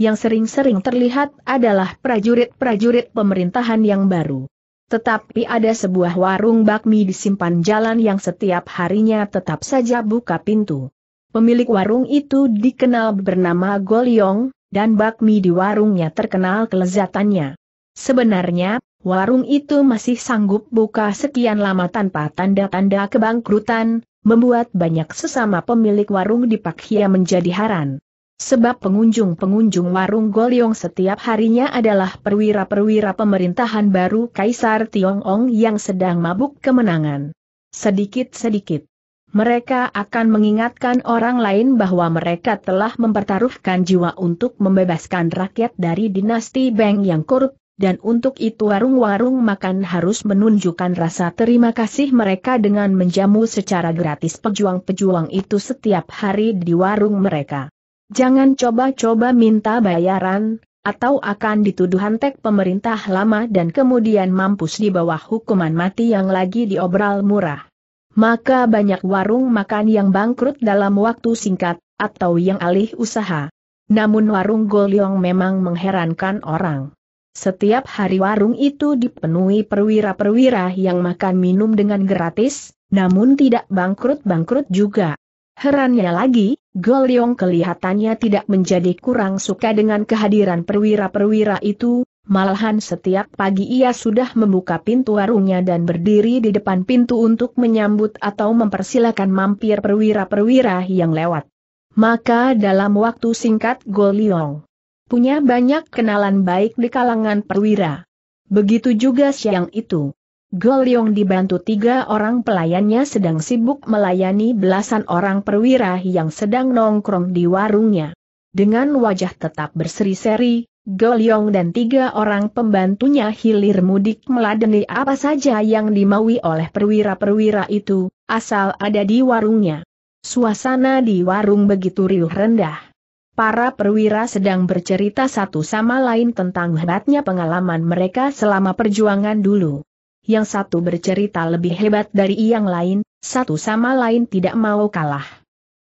Yang sering-sering terlihat adalah prajurit-prajurit pemerintahan yang baru. Tetapi ada sebuah warung bakmi di simpan jalan yang setiap harinya tetap saja buka pintu. Pemilik warung itu dikenal bernama Goliong, dan bakmi di warungnya terkenal kelezatannya. Sebenarnya, warung itu masih sanggup buka sekian lama tanpa tanda-tanda kebangkrutan, membuat banyak sesama pemilik warung di Pakhia menjadi haran. Sebab pengunjung-pengunjung warung Goliong setiap harinya adalah perwira-perwira pemerintahan baru Kaisar Tiongong yang sedang mabuk kemenangan. Sedikit-sedikit. Mereka akan mengingatkan orang lain bahwa mereka telah mempertaruhkan jiwa untuk membebaskan rakyat dari dinasti Beng yang korup, dan untuk itu warung-warung makan harus menunjukkan rasa terima kasih mereka dengan menjamu secara gratis pejuang-pejuang itu setiap hari di warung mereka. Jangan coba-coba minta bayaran, atau akan dituduh hantek pemerintah lama dan kemudian mampus di bawah hukuman mati yang lagi diobral murah. Maka banyak warung makan yang bangkrut dalam waktu singkat, atau yang alih usaha. Namun warung Goliong memang mengherankan orang. Setiap hari warung itu dipenuhi perwira-perwira yang makan minum dengan gratis, namun tidak bangkrut-bangkrut juga. Herannya lagi, Goliong kelihatannya tidak menjadi kurang suka dengan kehadiran perwira-perwira itu, malahan setiap pagi ia sudah membuka pintu warungnya dan berdiri di depan pintu untuk menyambut atau mempersilakan mampir perwira-perwira yang lewat. Maka dalam waktu singkat Goliong punya banyak kenalan baik di kalangan perwira. Begitu juga siang itu. Goliong dibantu tiga orang pelayannya sedang sibuk melayani belasan orang perwira yang sedang nongkrong di warungnya. Dengan wajah tetap berseri-seri, Goliong dan tiga orang pembantunya hilir mudik meladeni apa saja yang dimaui oleh perwira-perwira itu, asal ada di warungnya. Suasana di warung begitu riuh rendah. Para perwira sedang bercerita satu sama lain tentang hebatnya pengalaman mereka selama perjuangan dulu yang satu bercerita lebih hebat dari yang lain, satu sama lain tidak mau kalah.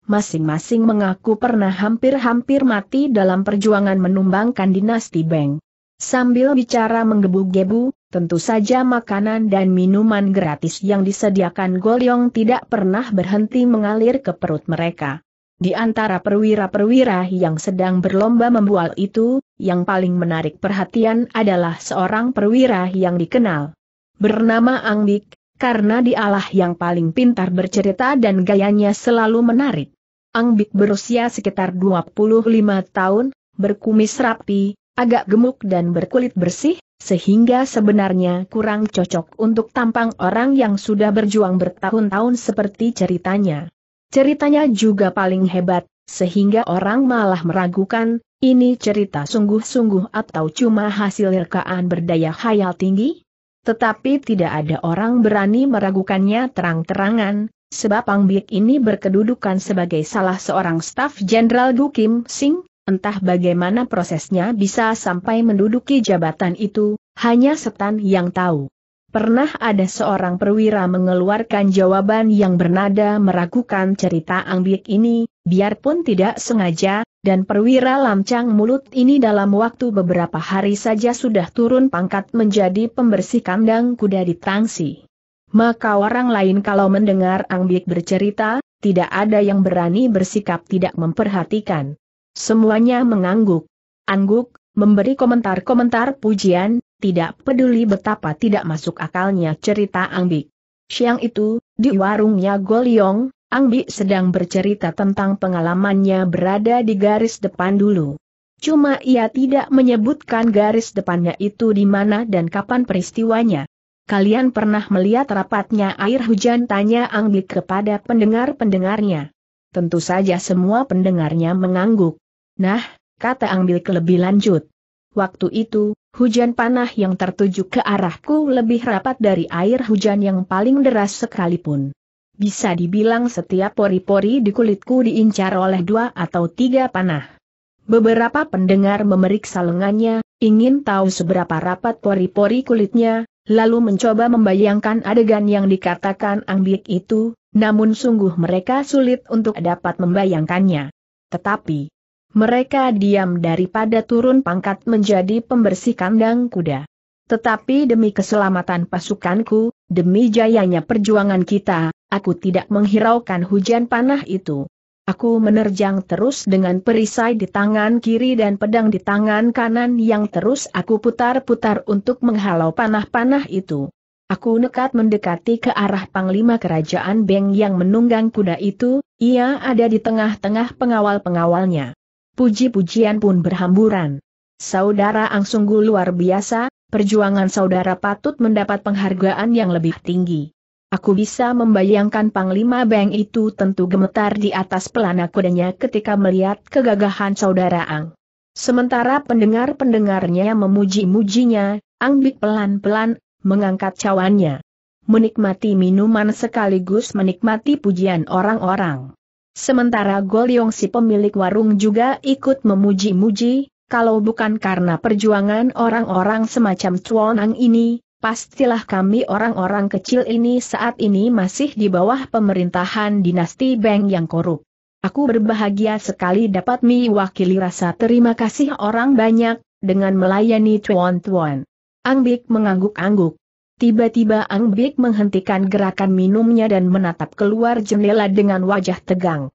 Masing-masing mengaku pernah hampir-hampir mati dalam perjuangan menumbangkan dinasti Beng. Sambil bicara menggebu-gebu, tentu saja makanan dan minuman gratis yang disediakan Golyong tidak pernah berhenti mengalir ke perut mereka. Di antara perwira-perwira yang sedang berlomba membual itu, yang paling menarik perhatian adalah seorang perwira yang dikenal bernama Angbik, karena dialah yang paling pintar bercerita dan gayanya selalu menarik. Angbik berusia sekitar 25 tahun, berkumis rapi, agak gemuk dan berkulit bersih, sehingga sebenarnya kurang cocok untuk tampang orang yang sudah berjuang bertahun-tahun seperti ceritanya. Ceritanya juga paling hebat, sehingga orang malah meragukan, ini cerita sungguh-sungguh atau cuma hasil rekaan berdaya khayal tinggi? Tetapi tidak ada orang berani meragukannya terang-terangan, sebab Pang Biek ini berkedudukan sebagai salah seorang staf Jenderal Du Kim Sing, entah bagaimana prosesnya bisa sampai menduduki jabatan itu, hanya setan yang tahu. Pernah ada seorang perwira mengeluarkan jawaban yang bernada meragukan cerita Angbiek ini, biarpun tidak sengaja, dan perwira lamcang mulut ini dalam waktu beberapa hari saja sudah turun pangkat menjadi pembersih kandang kuda di Tangsi. Maka orang lain kalau mendengar Angbik bercerita, tidak ada yang berani bersikap tidak memperhatikan. Semuanya mengangguk. Angguk, memberi komentar-komentar pujian, tidak peduli betapa tidak masuk akalnya cerita Angbik. Siang itu, di warungnya Goliong, Angbi sedang bercerita tentang pengalamannya berada di garis depan dulu. Cuma ia tidak menyebutkan garis depannya itu di mana dan kapan peristiwanya. Kalian pernah melihat rapatnya air hujan tanya Angbi kepada pendengar-pendengarnya. Tentu saja semua pendengarnya mengangguk. Nah, kata Angbil lebih lanjut. Waktu itu, hujan panah yang tertuju ke arahku lebih rapat dari air hujan yang paling deras sekalipun. Bisa dibilang setiap pori-pori di kulitku diincar oleh dua atau tiga panah. Beberapa pendengar memeriksa lengannya, ingin tahu seberapa rapat pori-pori kulitnya, lalu mencoba membayangkan adegan yang dikatakan Angbik itu, namun sungguh mereka sulit untuk dapat membayangkannya. Tetapi, mereka diam daripada turun pangkat menjadi pembersih kandang kuda. Tetapi demi keselamatan pasukanku, Demi jayanya perjuangan kita, aku tidak menghiraukan hujan panah itu. Aku menerjang terus dengan perisai di tangan kiri dan pedang di tangan kanan yang terus aku putar-putar untuk menghalau panah-panah itu. Aku nekat mendekati ke arah panglima kerajaan Beng yang menunggang kuda itu, ia ada di tengah-tengah pengawal-pengawalnya. Puji-pujian pun berhamburan. Saudara Angsunggu luar biasa, perjuangan saudara patut mendapat penghargaan yang lebih tinggi. Aku bisa membayangkan Panglima Beng itu tentu gemetar di atas pelana kudanya ketika melihat kegagahan saudara Ang. Sementara pendengar-pendengarnya memuji-mujinya, Ang Bik pelan-pelan mengangkat cawannya. Menikmati minuman sekaligus menikmati pujian orang-orang. Sementara Goliong si pemilik warung juga ikut memuji-muji, kalau bukan karena perjuangan orang-orang semacam Chuanang ini, pastilah kami orang-orang kecil ini saat ini masih di bawah pemerintahan dinasti Beng yang korup. Aku berbahagia sekali dapat mewakili rasa terima kasih orang banyak, dengan melayani Chuan-Tuan. Ang Bik mengangguk-angguk. Tiba-tiba Ang Bik menghentikan gerakan minumnya dan menatap keluar jendela dengan wajah tegang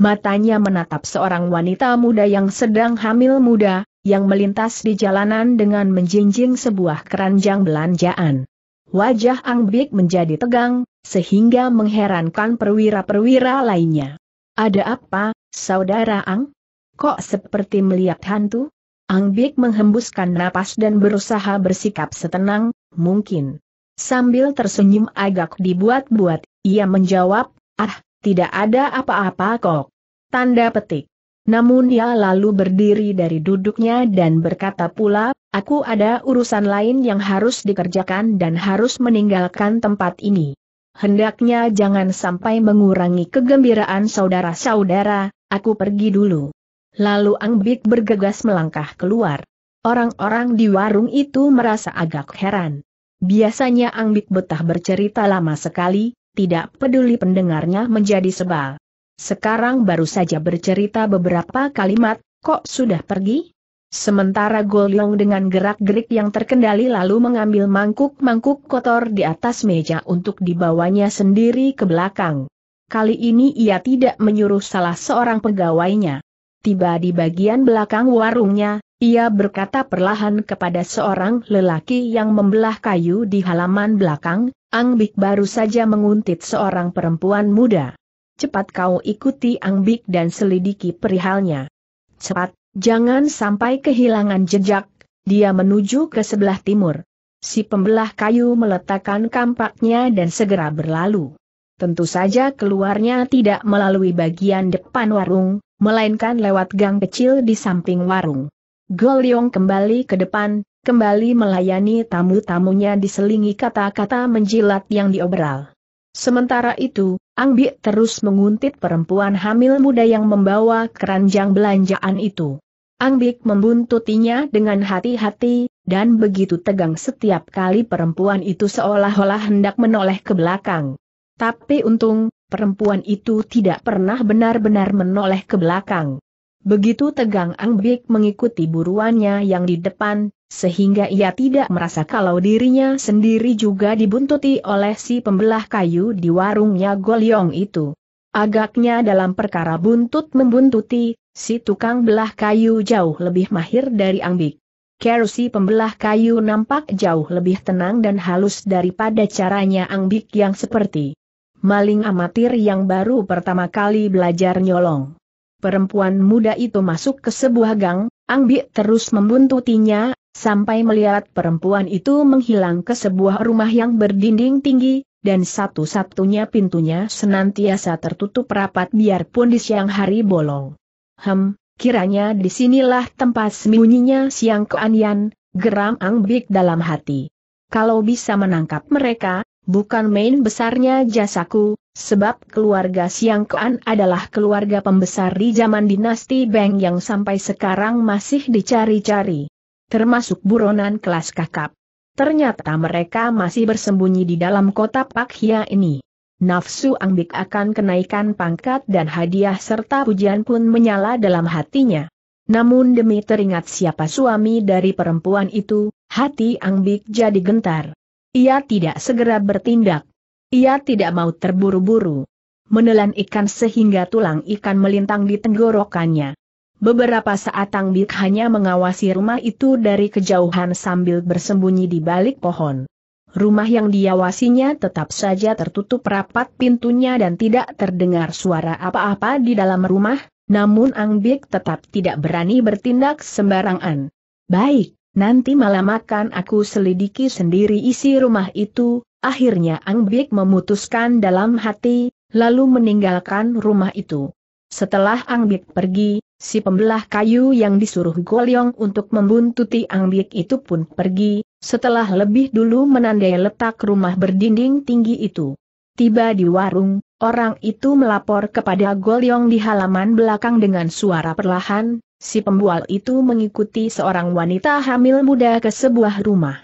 matanya menatap seorang wanita muda yang sedang hamil muda, yang melintas di jalanan dengan menjinjing sebuah keranjang belanjaan. Wajah Ang Bik menjadi tegang, sehingga mengherankan perwira-perwira lainnya. Ada apa, saudara Ang? Kok seperti melihat hantu? Ang Bik menghembuskan napas dan berusaha bersikap setenang, mungkin. Sambil tersenyum agak dibuat-buat, ia menjawab, ah, tidak ada apa-apa kok. Tanda petik. Namun ia lalu berdiri dari duduknya dan berkata pula, aku ada urusan lain yang harus dikerjakan dan harus meninggalkan tempat ini. Hendaknya jangan sampai mengurangi kegembiraan saudara-saudara, aku pergi dulu. Lalu Ang Bik bergegas melangkah keluar. Orang-orang di warung itu merasa agak heran. Biasanya Ang Bik betah bercerita lama sekali, tidak peduli pendengarnya menjadi sebal. Sekarang baru saja bercerita beberapa kalimat, kok sudah pergi? Sementara Golong dengan gerak-gerik yang terkendali lalu mengambil mangkuk-mangkuk kotor di atas meja untuk dibawanya sendiri ke belakang. Kali ini ia tidak menyuruh salah seorang pegawainya. Tiba di bagian belakang warungnya, ia berkata perlahan kepada seorang lelaki yang membelah kayu di halaman belakang, Ang Bik baru saja menguntit seorang perempuan muda cepat kau ikuti Angbik dan selidiki perihalnya. Cepat, jangan sampai kehilangan jejak, dia menuju ke sebelah timur. Si pembelah kayu meletakkan kampaknya dan segera berlalu. Tentu saja keluarnya tidak melalui bagian depan warung, melainkan lewat gang kecil di samping warung. Goliong kembali ke depan, kembali melayani tamu-tamunya diselingi kata-kata menjilat yang diobral. Sementara itu, Angbik terus menguntit perempuan hamil muda yang membawa keranjang belanjaan itu. Angbik membuntutinya dengan hati-hati, dan begitu tegang setiap kali perempuan itu seolah-olah hendak menoleh ke belakang. Tapi untung, perempuan itu tidak pernah benar-benar menoleh ke belakang. Begitu tegang Ang Bik mengikuti buruannya yang di depan, sehingga ia tidak merasa kalau dirinya sendiri juga dibuntuti oleh si pembelah kayu di warungnya Goliong itu. Agaknya dalam perkara buntut-membuntuti, si tukang belah kayu jauh lebih mahir dari Ang Bik. Kerusi pembelah kayu nampak jauh lebih tenang dan halus daripada caranya Ang Bik yang seperti maling amatir yang baru pertama kali belajar nyolong perempuan muda itu masuk ke sebuah gang, Angbi terus membuntutinya, sampai melihat perempuan itu menghilang ke sebuah rumah yang berdinding tinggi, dan satu-satunya pintunya senantiasa tertutup rapat biarpun di siang hari bolong. Hem, kiranya disinilah tempat sembunyinya siang keanian, geram Ang dalam hati. Kalau bisa menangkap mereka, bukan main besarnya jasaku, sebab keluarga Siang Kuan adalah keluarga pembesar di zaman dinasti Beng yang sampai sekarang masih dicari-cari. Termasuk buronan kelas kakap. Ternyata mereka masih bersembunyi di dalam kota Pakhia ini. Nafsu Angbik akan kenaikan pangkat dan hadiah serta pujian pun menyala dalam hatinya. Namun demi teringat siapa suami dari perempuan itu, hati Angbik jadi gentar. Ia tidak segera bertindak. Ia tidak mau terburu-buru. Menelan ikan sehingga tulang ikan melintang di tenggorokannya. Beberapa saat Tang Bik hanya mengawasi rumah itu dari kejauhan sambil bersembunyi di balik pohon. Rumah yang diawasinya tetap saja tertutup rapat pintunya dan tidak terdengar suara apa-apa di dalam rumah, namun Ang Bik tetap tidak berani bertindak sembarangan. Baik, Nanti malam akan aku selidiki sendiri isi rumah itu, akhirnya Ang Bik memutuskan dalam hati, lalu meninggalkan rumah itu. Setelah Ang Bik pergi, si pembelah kayu yang disuruh Golyong untuk membuntuti Ang Bik itu pun pergi, setelah lebih dulu menandai letak rumah berdinding tinggi itu. Tiba di warung, orang itu melapor kepada Golyong di halaman belakang dengan suara perlahan, si pembual itu mengikuti seorang wanita hamil muda ke sebuah rumah.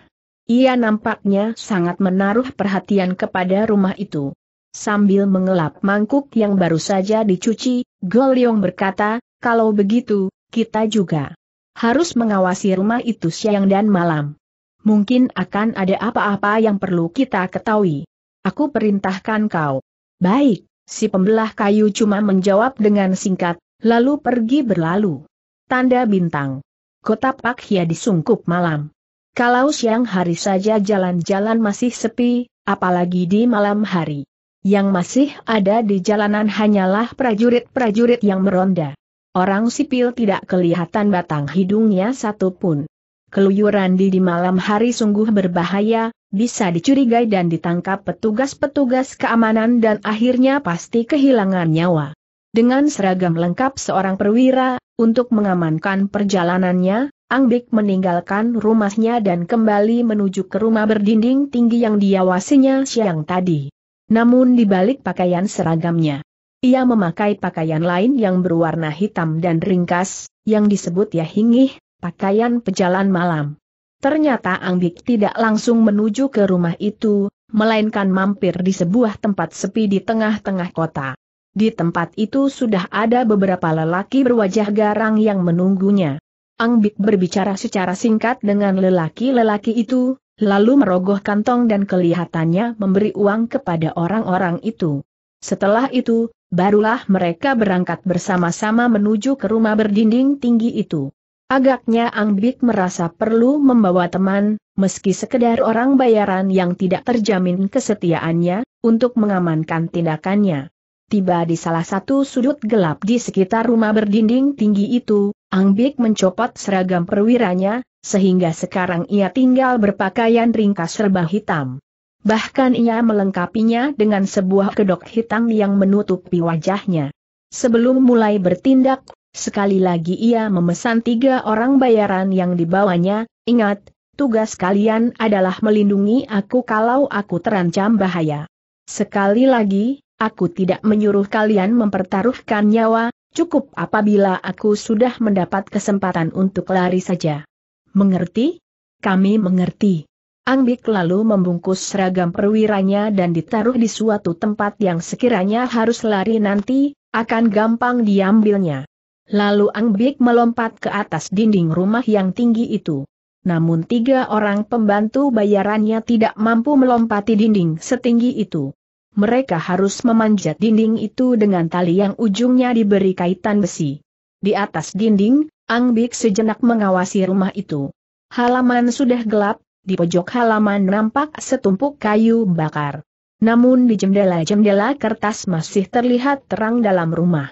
Ia nampaknya sangat menaruh perhatian kepada rumah itu. Sambil mengelap mangkuk yang baru saja dicuci, Goliong berkata, kalau begitu, kita juga harus mengawasi rumah itu siang dan malam. Mungkin akan ada apa-apa yang perlu kita ketahui. Aku perintahkan kau. Baik, si pembelah kayu cuma menjawab dengan singkat, lalu pergi berlalu. Tanda bintang. Kota Hia disungkup malam. Kalau siang hari saja jalan-jalan masih sepi, apalagi di malam hari. Yang masih ada di jalanan hanyalah prajurit-prajurit yang meronda. Orang sipil tidak kelihatan batang hidungnya satupun. Keluyuran di di malam hari sungguh berbahaya, bisa dicurigai dan ditangkap petugas-petugas keamanan dan akhirnya pasti kehilangan nyawa. Dengan seragam lengkap seorang perwira, untuk mengamankan perjalanannya, Angbik meninggalkan rumahnya dan kembali menuju ke rumah berdinding tinggi yang diawasinya siang tadi. Namun di balik pakaian seragamnya, ia memakai pakaian lain yang berwarna hitam dan ringkas, yang disebut ya pakaian pejalan malam. Ternyata Angbik tidak langsung menuju ke rumah itu, melainkan mampir di sebuah tempat sepi di tengah-tengah kota. Di tempat itu sudah ada beberapa lelaki berwajah garang yang menunggunya. Ang Bik berbicara secara singkat dengan lelaki-lelaki itu, lalu merogoh kantong dan kelihatannya memberi uang kepada orang-orang itu. Setelah itu, barulah mereka berangkat bersama-sama menuju ke rumah berdinding tinggi itu. Agaknya Ang Bik merasa perlu membawa teman, meski sekedar orang bayaran yang tidak terjamin kesetiaannya, untuk mengamankan tindakannya. Tiba di salah satu sudut gelap di sekitar rumah berdinding tinggi itu, Ang Angbik mencopot seragam perwiranya, sehingga sekarang ia tinggal berpakaian ringkas serba hitam. Bahkan ia melengkapinya dengan sebuah kedok hitam yang menutupi wajahnya. Sebelum mulai bertindak, sekali lagi ia memesan tiga orang bayaran yang dibawanya, ingat, tugas kalian adalah melindungi aku kalau aku terancam bahaya. Sekali lagi, Aku tidak menyuruh kalian mempertaruhkan nyawa, cukup apabila aku sudah mendapat kesempatan untuk lari saja. Mengerti? Kami mengerti. Angbik lalu membungkus seragam perwiranya dan ditaruh di suatu tempat yang sekiranya harus lari nanti, akan gampang diambilnya. Lalu Angbik melompat ke atas dinding rumah yang tinggi itu. Namun tiga orang pembantu bayarannya tidak mampu melompati dinding setinggi itu mereka harus memanjat dinding itu dengan tali yang ujungnya diberi kaitan besi. Di atas dinding, Ang Bik sejenak mengawasi rumah itu. Halaman sudah gelap, di pojok halaman nampak setumpuk kayu bakar. Namun di jendela-jendela kertas masih terlihat terang dalam rumah.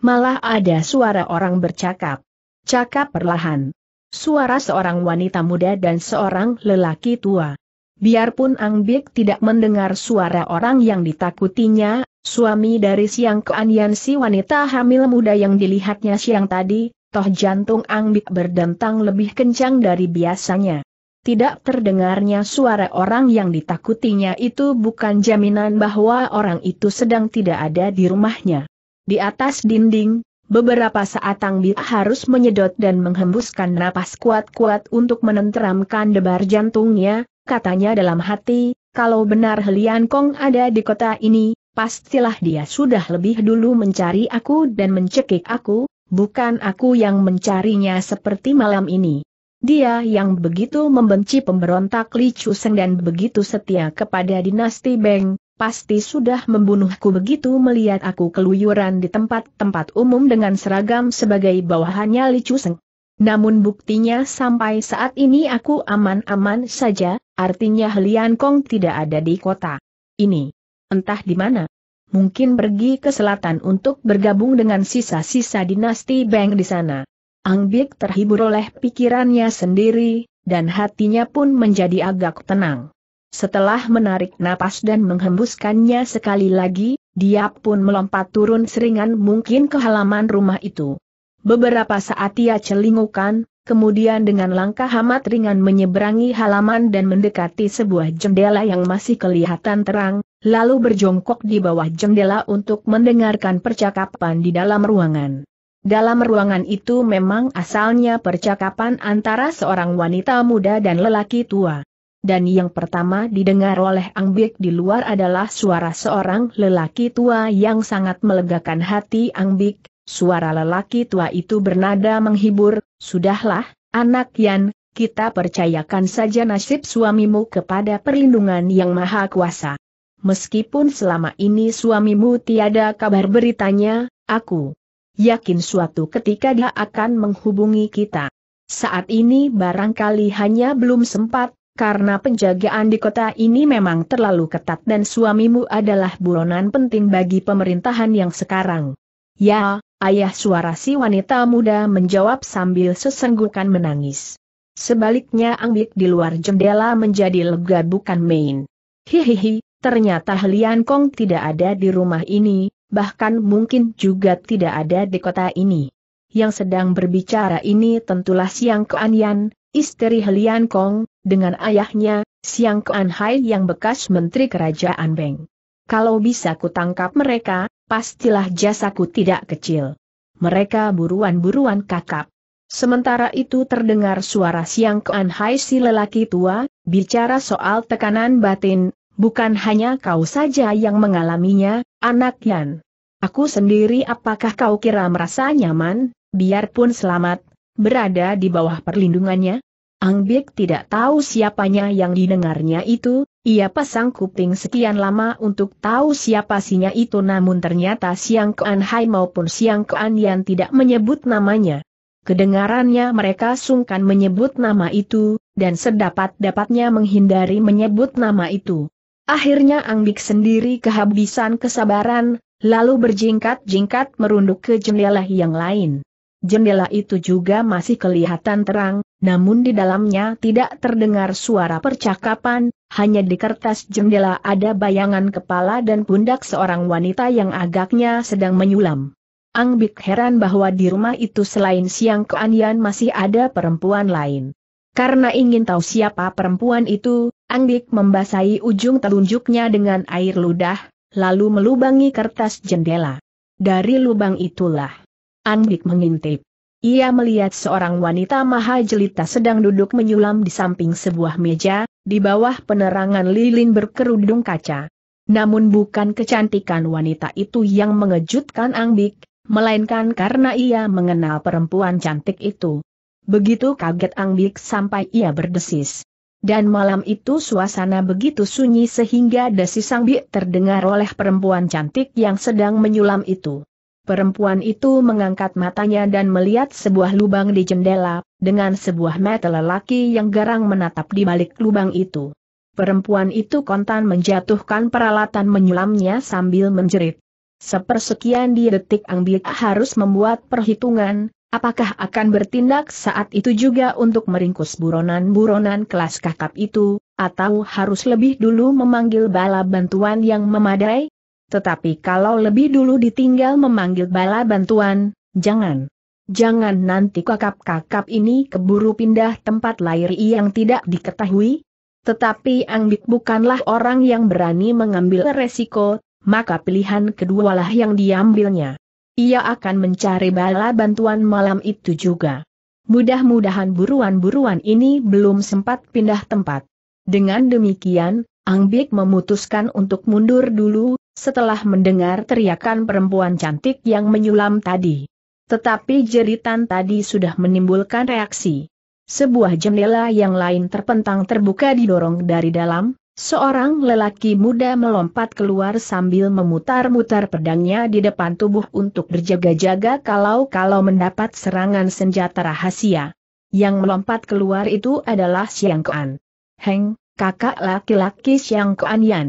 Malah ada suara orang bercakap. Cakap perlahan. Suara seorang wanita muda dan seorang lelaki tua. Biarpun Ang Bik tidak mendengar suara orang yang ditakutinya, suami dari Siang anian si wanita hamil muda yang dilihatnya siang tadi, toh jantung Ang Bik berdentang lebih kencang dari biasanya. Tidak terdengarnya suara orang yang ditakutinya itu bukan jaminan bahwa orang itu sedang tidak ada di rumahnya. Di atas dinding, Beberapa saat Tang Bi harus menyedot dan menghembuskan napas kuat-kuat untuk menenteramkan debar jantungnya, katanya dalam hati, kalau benar Helian Kong ada di kota ini, pastilah dia sudah lebih dulu mencari aku dan mencekik aku, bukan aku yang mencarinya seperti malam ini. Dia yang begitu membenci pemberontak Li Chu Seng dan begitu setia kepada dinasti Beng, pasti sudah membunuhku begitu melihat aku keluyuran di tempat-tempat umum dengan seragam sebagai bawahannya Li Chuseng. Namun buktinya sampai saat ini aku aman-aman saja, artinya Helian Kong tidak ada di kota ini. Entah di mana. Mungkin pergi ke selatan untuk bergabung dengan sisa-sisa dinasti Bang di sana. Ang Angbik terhibur oleh pikirannya sendiri, dan hatinya pun menjadi agak tenang. Setelah menarik napas dan menghembuskannya sekali lagi, dia pun melompat turun seringan mungkin ke halaman rumah itu. Beberapa saat ia celingukan, kemudian dengan langkah amat ringan menyeberangi halaman dan mendekati sebuah jendela yang masih kelihatan terang, lalu berjongkok di bawah jendela untuk mendengarkan percakapan di dalam ruangan. Dalam ruangan itu memang asalnya percakapan antara seorang wanita muda dan lelaki tua dan yang pertama didengar oleh Angbek di luar adalah suara seorang lelaki tua yang sangat melegakan hati Angbek, suara lelaki tua itu bernada menghibur, sudahlah, anak Yan, kita percayakan saja nasib suamimu kepada perlindungan yang maha kuasa. Meskipun selama ini suamimu tiada kabar beritanya, aku yakin suatu ketika dia akan menghubungi kita. Saat ini barangkali hanya belum sempat, karena penjagaan di kota ini memang terlalu ketat dan suamimu adalah buronan penting bagi pemerintahan yang sekarang. Ya, ayah suara si wanita muda menjawab sambil sesenggukan menangis. Sebaliknya Angbik di luar jendela menjadi lega bukan main. Hihihi, ternyata Helian Kong tidak ada di rumah ini, bahkan mungkin juga tidak ada di kota ini. Yang sedang berbicara ini tentulah Siang Keanyan, istri Helian Kong, dengan ayahnya, Siang Kuan Hai yang bekas Menteri Kerajaan Beng. Kalau bisa kutangkap mereka, pastilah jasaku tidak kecil. Mereka buruan-buruan kakap. Sementara itu terdengar suara Siang Kuan Hai si lelaki tua, bicara soal tekanan batin, bukan hanya kau saja yang mengalaminya, anak Yan. Aku sendiri apakah kau kira merasa nyaman, biarpun selamat, berada di bawah perlindungannya? Ang Angbik tidak tahu siapanya yang didengarnya itu, ia pasang kuping sekian lama untuk tahu siapa sinya itu namun ternyata Siang Kuan Hai maupun Siang Kuan Yan tidak menyebut namanya. Kedengarannya mereka sungkan menyebut nama itu, dan sedapat-dapatnya menghindari menyebut nama itu. Akhirnya Ang Angbik sendiri kehabisan kesabaran, lalu berjingkat-jingkat merunduk ke jendela yang lain. Jendela itu juga masih kelihatan terang, namun di dalamnya tidak terdengar suara percakapan, hanya di kertas jendela ada bayangan kepala dan pundak seorang wanita yang agaknya sedang menyulam. Angbik heran bahwa di rumah itu selain Siang Keanian masih ada perempuan lain. Karena ingin tahu siapa perempuan itu, Angbik membasahi ujung telunjuknya dengan air ludah, lalu melubangi kertas jendela. Dari lubang itulah Andik mengintip. Ia melihat seorang wanita maha jelita sedang duduk menyulam di samping sebuah meja, di bawah penerangan lilin berkerudung kaca. Namun bukan kecantikan wanita itu yang mengejutkan Angbik, melainkan karena ia mengenal perempuan cantik itu. Begitu kaget Angbik sampai ia berdesis. Dan malam itu suasana begitu sunyi sehingga desis Sangbik terdengar oleh perempuan cantik yang sedang menyulam itu. Perempuan itu mengangkat matanya dan melihat sebuah lubang di jendela, dengan sebuah mata lelaki yang garang menatap di balik lubang itu. Perempuan itu kontan menjatuhkan peralatan menyulamnya sambil menjerit. Sepersekian di detik Angbik harus membuat perhitungan, apakah akan bertindak saat itu juga untuk meringkus buronan-buronan kelas kakap itu, atau harus lebih dulu memanggil bala bantuan yang memadai? Tetapi kalau lebih dulu ditinggal memanggil bala bantuan, jangan. Jangan nanti kakap-kakap ini keburu pindah tempat lahir yang tidak diketahui. Tetapi Angbik bukanlah orang yang berani mengambil resiko, maka pilihan kedua lah yang diambilnya. Ia akan mencari bala bantuan malam itu juga. Mudah-mudahan buruan-buruan ini belum sempat pindah tempat. Dengan demikian, Angbik memutuskan untuk mundur dulu, setelah mendengar teriakan perempuan cantik yang menyulam tadi. Tetapi jeritan tadi sudah menimbulkan reaksi. Sebuah jendela yang lain terpentang terbuka didorong dari dalam, seorang lelaki muda melompat keluar sambil memutar-mutar pedangnya di depan tubuh untuk berjaga-jaga kalau-kalau mendapat serangan senjata rahasia. Yang melompat keluar itu adalah Siang Kuan. Heng, kakak laki-laki Siang Kuan Yan.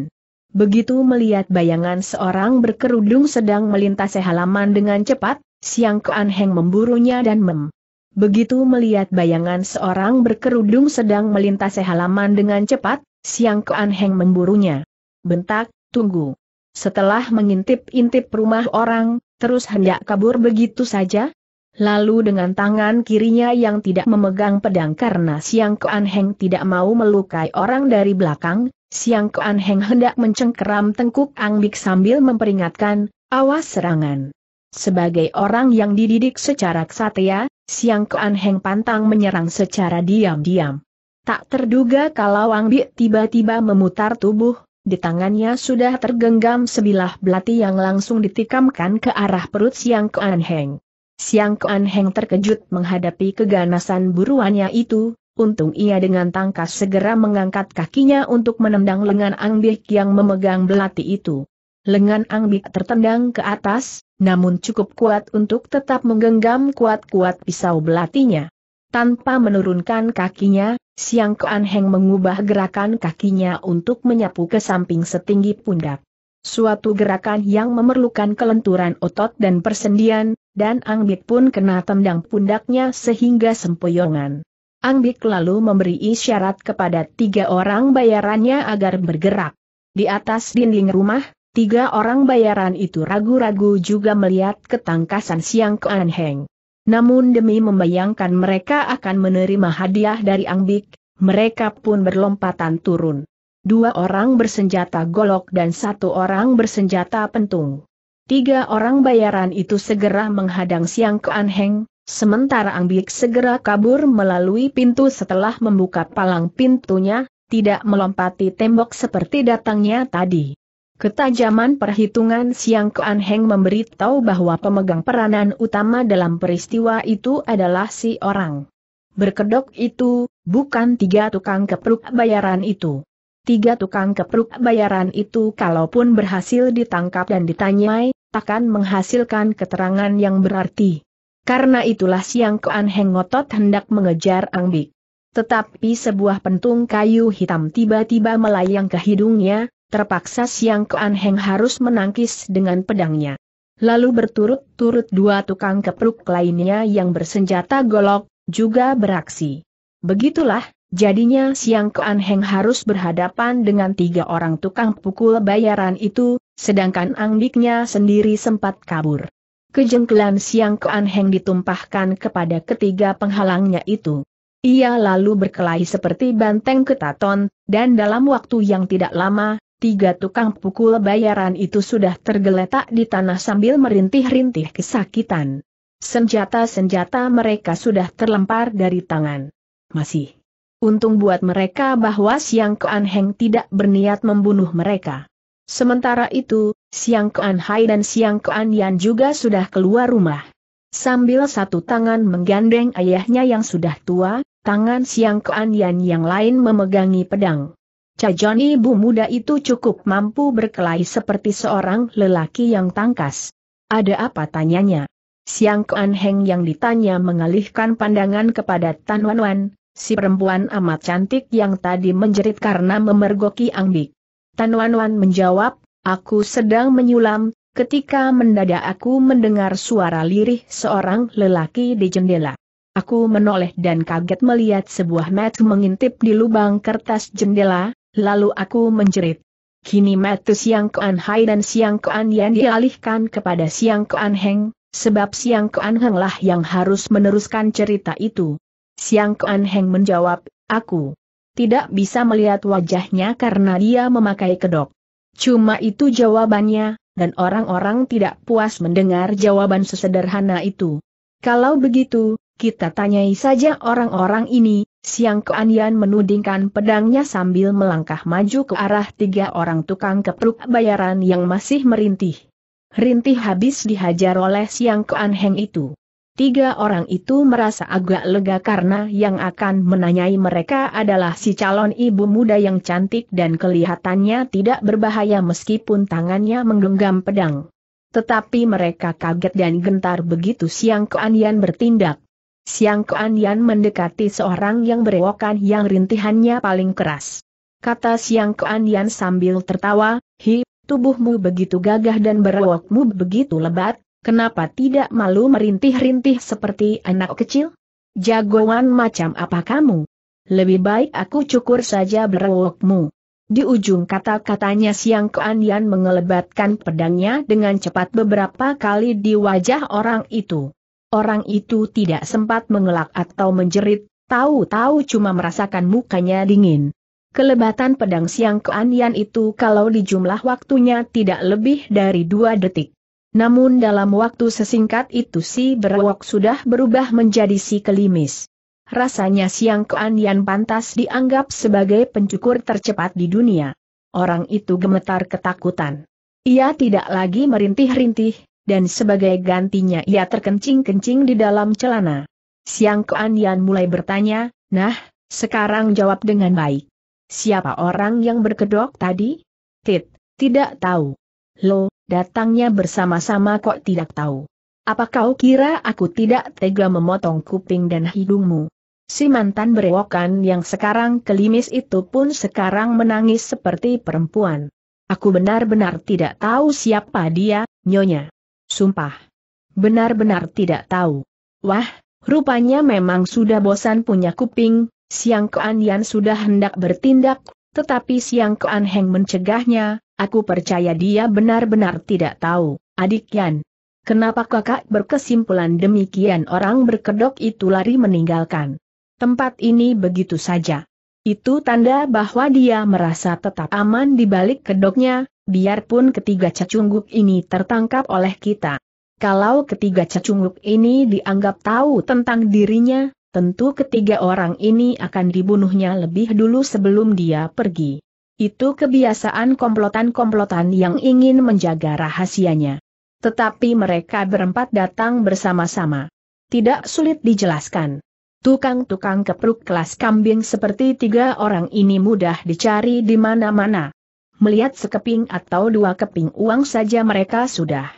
Begitu melihat bayangan seorang berkerudung sedang melintasi halaman dengan cepat, Siang Kuan Heng memburunya dan mem. Begitu melihat bayangan seorang berkerudung sedang melintasi halaman dengan cepat, Siang Kuan Heng memburunya. Bentak, tunggu. Setelah mengintip-intip rumah orang, terus hendak kabur begitu saja, Lalu dengan tangan kirinya yang tidak memegang pedang karena Siang Kuan Heng tidak mau melukai orang dari belakang, Siang Kuan Heng hendak mencengkeram tengkuk Bik sambil memperingatkan, awas serangan. Sebagai orang yang dididik secara ksatria, Siang Kuan Heng pantang menyerang secara diam-diam. Tak terduga kalau Bik tiba-tiba memutar tubuh, di tangannya sudah tergenggam sebilah belati yang langsung ditikamkan ke arah perut Siang Kuan Heng. Siang Kuan Heng terkejut menghadapi keganasan buruannya itu, untung ia dengan tangkas segera mengangkat kakinya untuk menendang lengan Ang Angbik yang memegang belati itu. Lengan Ang Angbik tertendang ke atas, namun cukup kuat untuk tetap menggenggam kuat-kuat pisau belatinya. Tanpa menurunkan kakinya, Siang Kuan Heng mengubah gerakan kakinya untuk menyapu ke samping setinggi pundak. Suatu gerakan yang memerlukan kelenturan otot dan persendian, dan Ang Bik pun kena tendang pundaknya sehingga sempoyongan. Ang Bik lalu memberi isyarat kepada tiga orang bayarannya agar bergerak. Di atas dinding rumah, tiga orang bayaran itu ragu-ragu juga melihat ketangkasan siang ke Heng. Namun demi membayangkan mereka akan menerima hadiah dari Ang Bik, mereka pun berlompatan turun. Dua orang bersenjata golok dan satu orang bersenjata pentung. Tiga orang bayaran itu segera menghadang Siang Kean Heng, sementara Angbik segera kabur melalui pintu setelah membuka palang pintunya, tidak melompati tembok seperti datangnya tadi. Ketajaman perhitungan Siang Kean Heng memberitahu bahwa pemegang peranan utama dalam peristiwa itu adalah si orang berkedok itu, bukan tiga tukang keperuk bayaran itu. Tiga tukang kepruk bayaran itu kalaupun berhasil ditangkap dan ditanyai, takkan menghasilkan keterangan yang berarti. Karena itulah siang Koan Heng Ngotot hendak mengejar Ang Bik. Tetapi sebuah pentung kayu hitam tiba-tiba melayang ke hidungnya, terpaksa siang Koan Heng harus menangkis dengan pedangnya. Lalu berturut-turut dua tukang kepruk lainnya yang bersenjata golok, juga beraksi. Begitulah, Jadinya Siang Kuan Heng harus berhadapan dengan tiga orang tukang pukul bayaran itu, sedangkan angdiknya sendiri sempat kabur. Kejengkelan Siang Kuan Heng ditumpahkan kepada ketiga penghalangnya itu. Ia lalu berkelahi seperti banteng ketaton, dan dalam waktu yang tidak lama, tiga tukang pukul bayaran itu sudah tergeletak di tanah sambil merintih-rintih kesakitan. Senjata-senjata mereka sudah terlempar dari tangan. Masih Untung buat mereka bahwa Siang Kuan Heng tidak berniat membunuh mereka. Sementara itu, Siang Kuan Hai dan Siang Kuan Yan juga sudah keluar rumah. Sambil satu tangan menggandeng ayahnya yang sudah tua, tangan Siang Kuan Yan yang lain memegangi pedang. Cajon ibu muda itu cukup mampu berkelahi seperti seorang lelaki yang tangkas. Ada apa tanyanya? Siang Kuan Heng yang ditanya mengalihkan pandangan kepada Tan Wan Wan, si perempuan amat cantik yang tadi menjerit karena memergoki Angbik. Tan Wan Wan menjawab, aku sedang menyulam, ketika mendadak aku mendengar suara lirih seorang lelaki di jendela. Aku menoleh dan kaget melihat sebuah mat mengintip di lubang kertas jendela, lalu aku menjerit. Kini metu Siang kean Hai dan Siang kean yang dialihkan kepada Siang kean Heng, sebab Siang kean Heng yang harus meneruskan cerita itu. Siang Kuan Heng menjawab, aku tidak bisa melihat wajahnya karena dia memakai kedok. Cuma itu jawabannya, dan orang-orang tidak puas mendengar jawaban sesederhana itu. Kalau begitu, kita tanyai saja orang-orang ini, Siang Yan menudingkan pedangnya sambil melangkah maju ke arah tiga orang tukang kepruk bayaran yang masih merintih. Rintih habis dihajar oleh Siang Heng itu. Tiga orang itu merasa agak lega karena yang akan menanyai mereka adalah si calon ibu muda yang cantik dan kelihatannya tidak berbahaya meskipun tangannya menggenggam pedang. Tetapi mereka kaget dan gentar begitu Siang Keanian bertindak. Siang Keanian mendekati seorang yang berewokan yang rintihannya paling keras. Kata Siang Keanian sambil tertawa, Hi, tubuhmu begitu gagah dan berewokmu begitu lebat, Kenapa tidak malu merintih-rintih seperti anak kecil? Jagoan macam apa kamu? Lebih baik aku cukur saja berewokmu. Di ujung kata-katanya Siang Keandian mengelebatkan pedangnya dengan cepat beberapa kali di wajah orang itu. Orang itu tidak sempat mengelak atau menjerit, tahu-tahu cuma merasakan mukanya dingin. Kelebatan pedang Siang Keandian itu kalau dijumlah waktunya tidak lebih dari dua detik. Namun dalam waktu sesingkat itu si berwok sudah berubah menjadi si kelimis. Rasanya Siang keanian pantas dianggap sebagai pencukur tercepat di dunia. Orang itu gemetar ketakutan. Ia tidak lagi merintih-rintih, dan sebagai gantinya ia terkencing-kencing di dalam celana. Siang keanian mulai bertanya, nah, sekarang jawab dengan baik. Siapa orang yang berkedok tadi? Tit, tidak tahu. Lo, Datangnya bersama-sama kok tidak tahu. Apa kau kira aku tidak tega memotong kuping dan hidungmu? Si mantan berewokan yang sekarang kelimis itu pun sekarang menangis seperti perempuan. Aku benar-benar tidak tahu siapa dia, nyonya. Sumpah. Benar-benar tidak tahu. Wah, rupanya memang sudah bosan punya kuping, Siang keanian sudah hendak bertindak, tetapi Siang keanheng mencegahnya, Aku percaya dia benar-benar tidak tahu, adik Yan. Kenapa kakak berkesimpulan demikian orang berkedok itu lari meninggalkan tempat ini begitu saja? Itu tanda bahwa dia merasa tetap aman di balik kedoknya, biarpun ketiga cacungguk ini tertangkap oleh kita. Kalau ketiga cacungguk ini dianggap tahu tentang dirinya, tentu ketiga orang ini akan dibunuhnya lebih dulu sebelum dia pergi. Itu kebiasaan komplotan-komplotan yang ingin menjaga rahasianya. Tetapi mereka berempat datang bersama-sama. Tidak sulit dijelaskan. Tukang-tukang kepruk kelas kambing seperti tiga orang ini mudah dicari di mana-mana. Melihat sekeping atau dua keping uang saja mereka sudah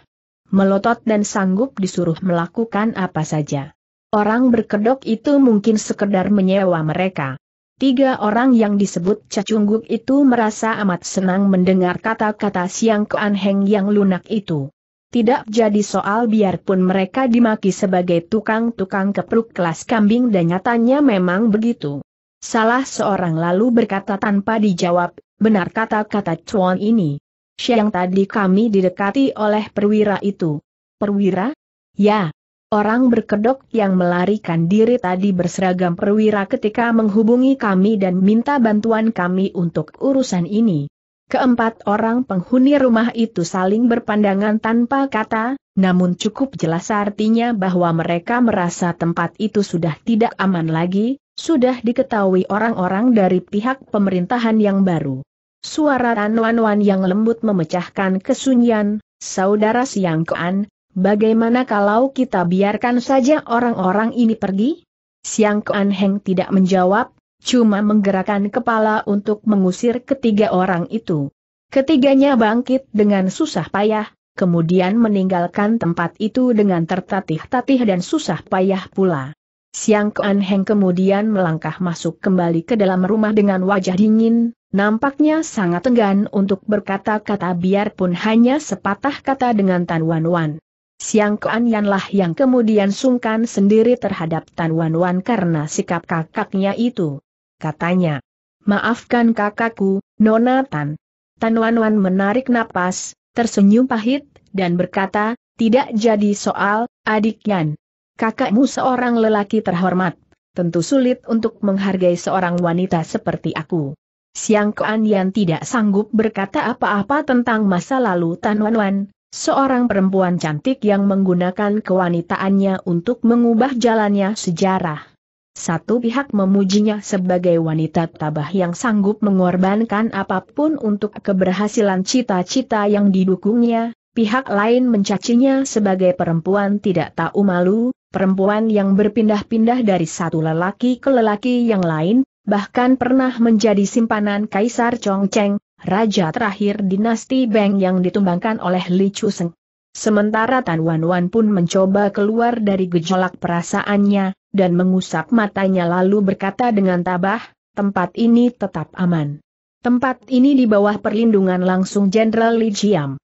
melotot dan sanggup disuruh melakukan apa saja. Orang berkedok itu mungkin sekedar menyewa mereka. Tiga orang yang disebut Cacungguk itu merasa amat senang mendengar kata-kata Siang ke yang lunak itu. Tidak jadi soal biarpun mereka dimaki sebagai tukang-tukang kepruk kelas kambing dan nyatanya memang begitu. Salah seorang lalu berkata tanpa dijawab, benar kata-kata Cuan ini. Siang tadi kami didekati oleh perwira itu. Perwira? Ya, Orang berkedok yang melarikan diri tadi berseragam perwira ketika menghubungi kami dan minta bantuan kami untuk urusan ini. Keempat orang penghuni rumah itu saling berpandangan tanpa kata, namun cukup jelas artinya bahwa mereka merasa tempat itu sudah tidak aman lagi, sudah diketahui orang-orang dari pihak pemerintahan yang baru. Suara Wan yang lembut memecahkan kesunyian, saudara Siang Kean, Bagaimana kalau kita biarkan saja orang-orang ini pergi? Siang Kuan Heng tidak menjawab, cuma menggerakkan kepala untuk mengusir ketiga orang itu. Ketiganya bangkit dengan susah payah, kemudian meninggalkan tempat itu dengan tertatih-tatih dan susah payah pula. Siang Kuan Heng kemudian melangkah masuk kembali ke dalam rumah dengan wajah dingin, nampaknya sangat enggan untuk berkata-kata biarpun hanya sepatah kata dengan Tan Wan Wan. Siang Kuan Yanlah yang kemudian sungkan sendiri terhadap Tan Wan Wan karena sikap kakaknya itu. Katanya, maafkan kakakku, Nona Tan. Tan Wan Wan menarik napas, tersenyum pahit, dan berkata, tidak jadi soal, adik Yan. Kakakmu seorang lelaki terhormat, tentu sulit untuk menghargai seorang wanita seperti aku. Siang Kuan Yan tidak sanggup berkata apa-apa tentang masa lalu Tan Wan Wan, Seorang perempuan cantik yang menggunakan kewanitaannya untuk mengubah jalannya sejarah. Satu pihak memujinya sebagai wanita tabah yang sanggup mengorbankan apapun untuk keberhasilan cita-cita yang didukungnya, pihak lain mencacinya sebagai perempuan tidak tahu malu, perempuan yang berpindah-pindah dari satu lelaki ke lelaki yang lain, bahkan pernah menjadi simpanan Kaisar Chongcheng, raja terakhir dinasti Beng yang ditumbangkan oleh Li Seng. Sementara Tan Wan Wan pun mencoba keluar dari gejolak perasaannya, dan mengusap matanya lalu berkata dengan tabah, tempat ini tetap aman. Tempat ini di bawah perlindungan langsung Jenderal Li Jiam.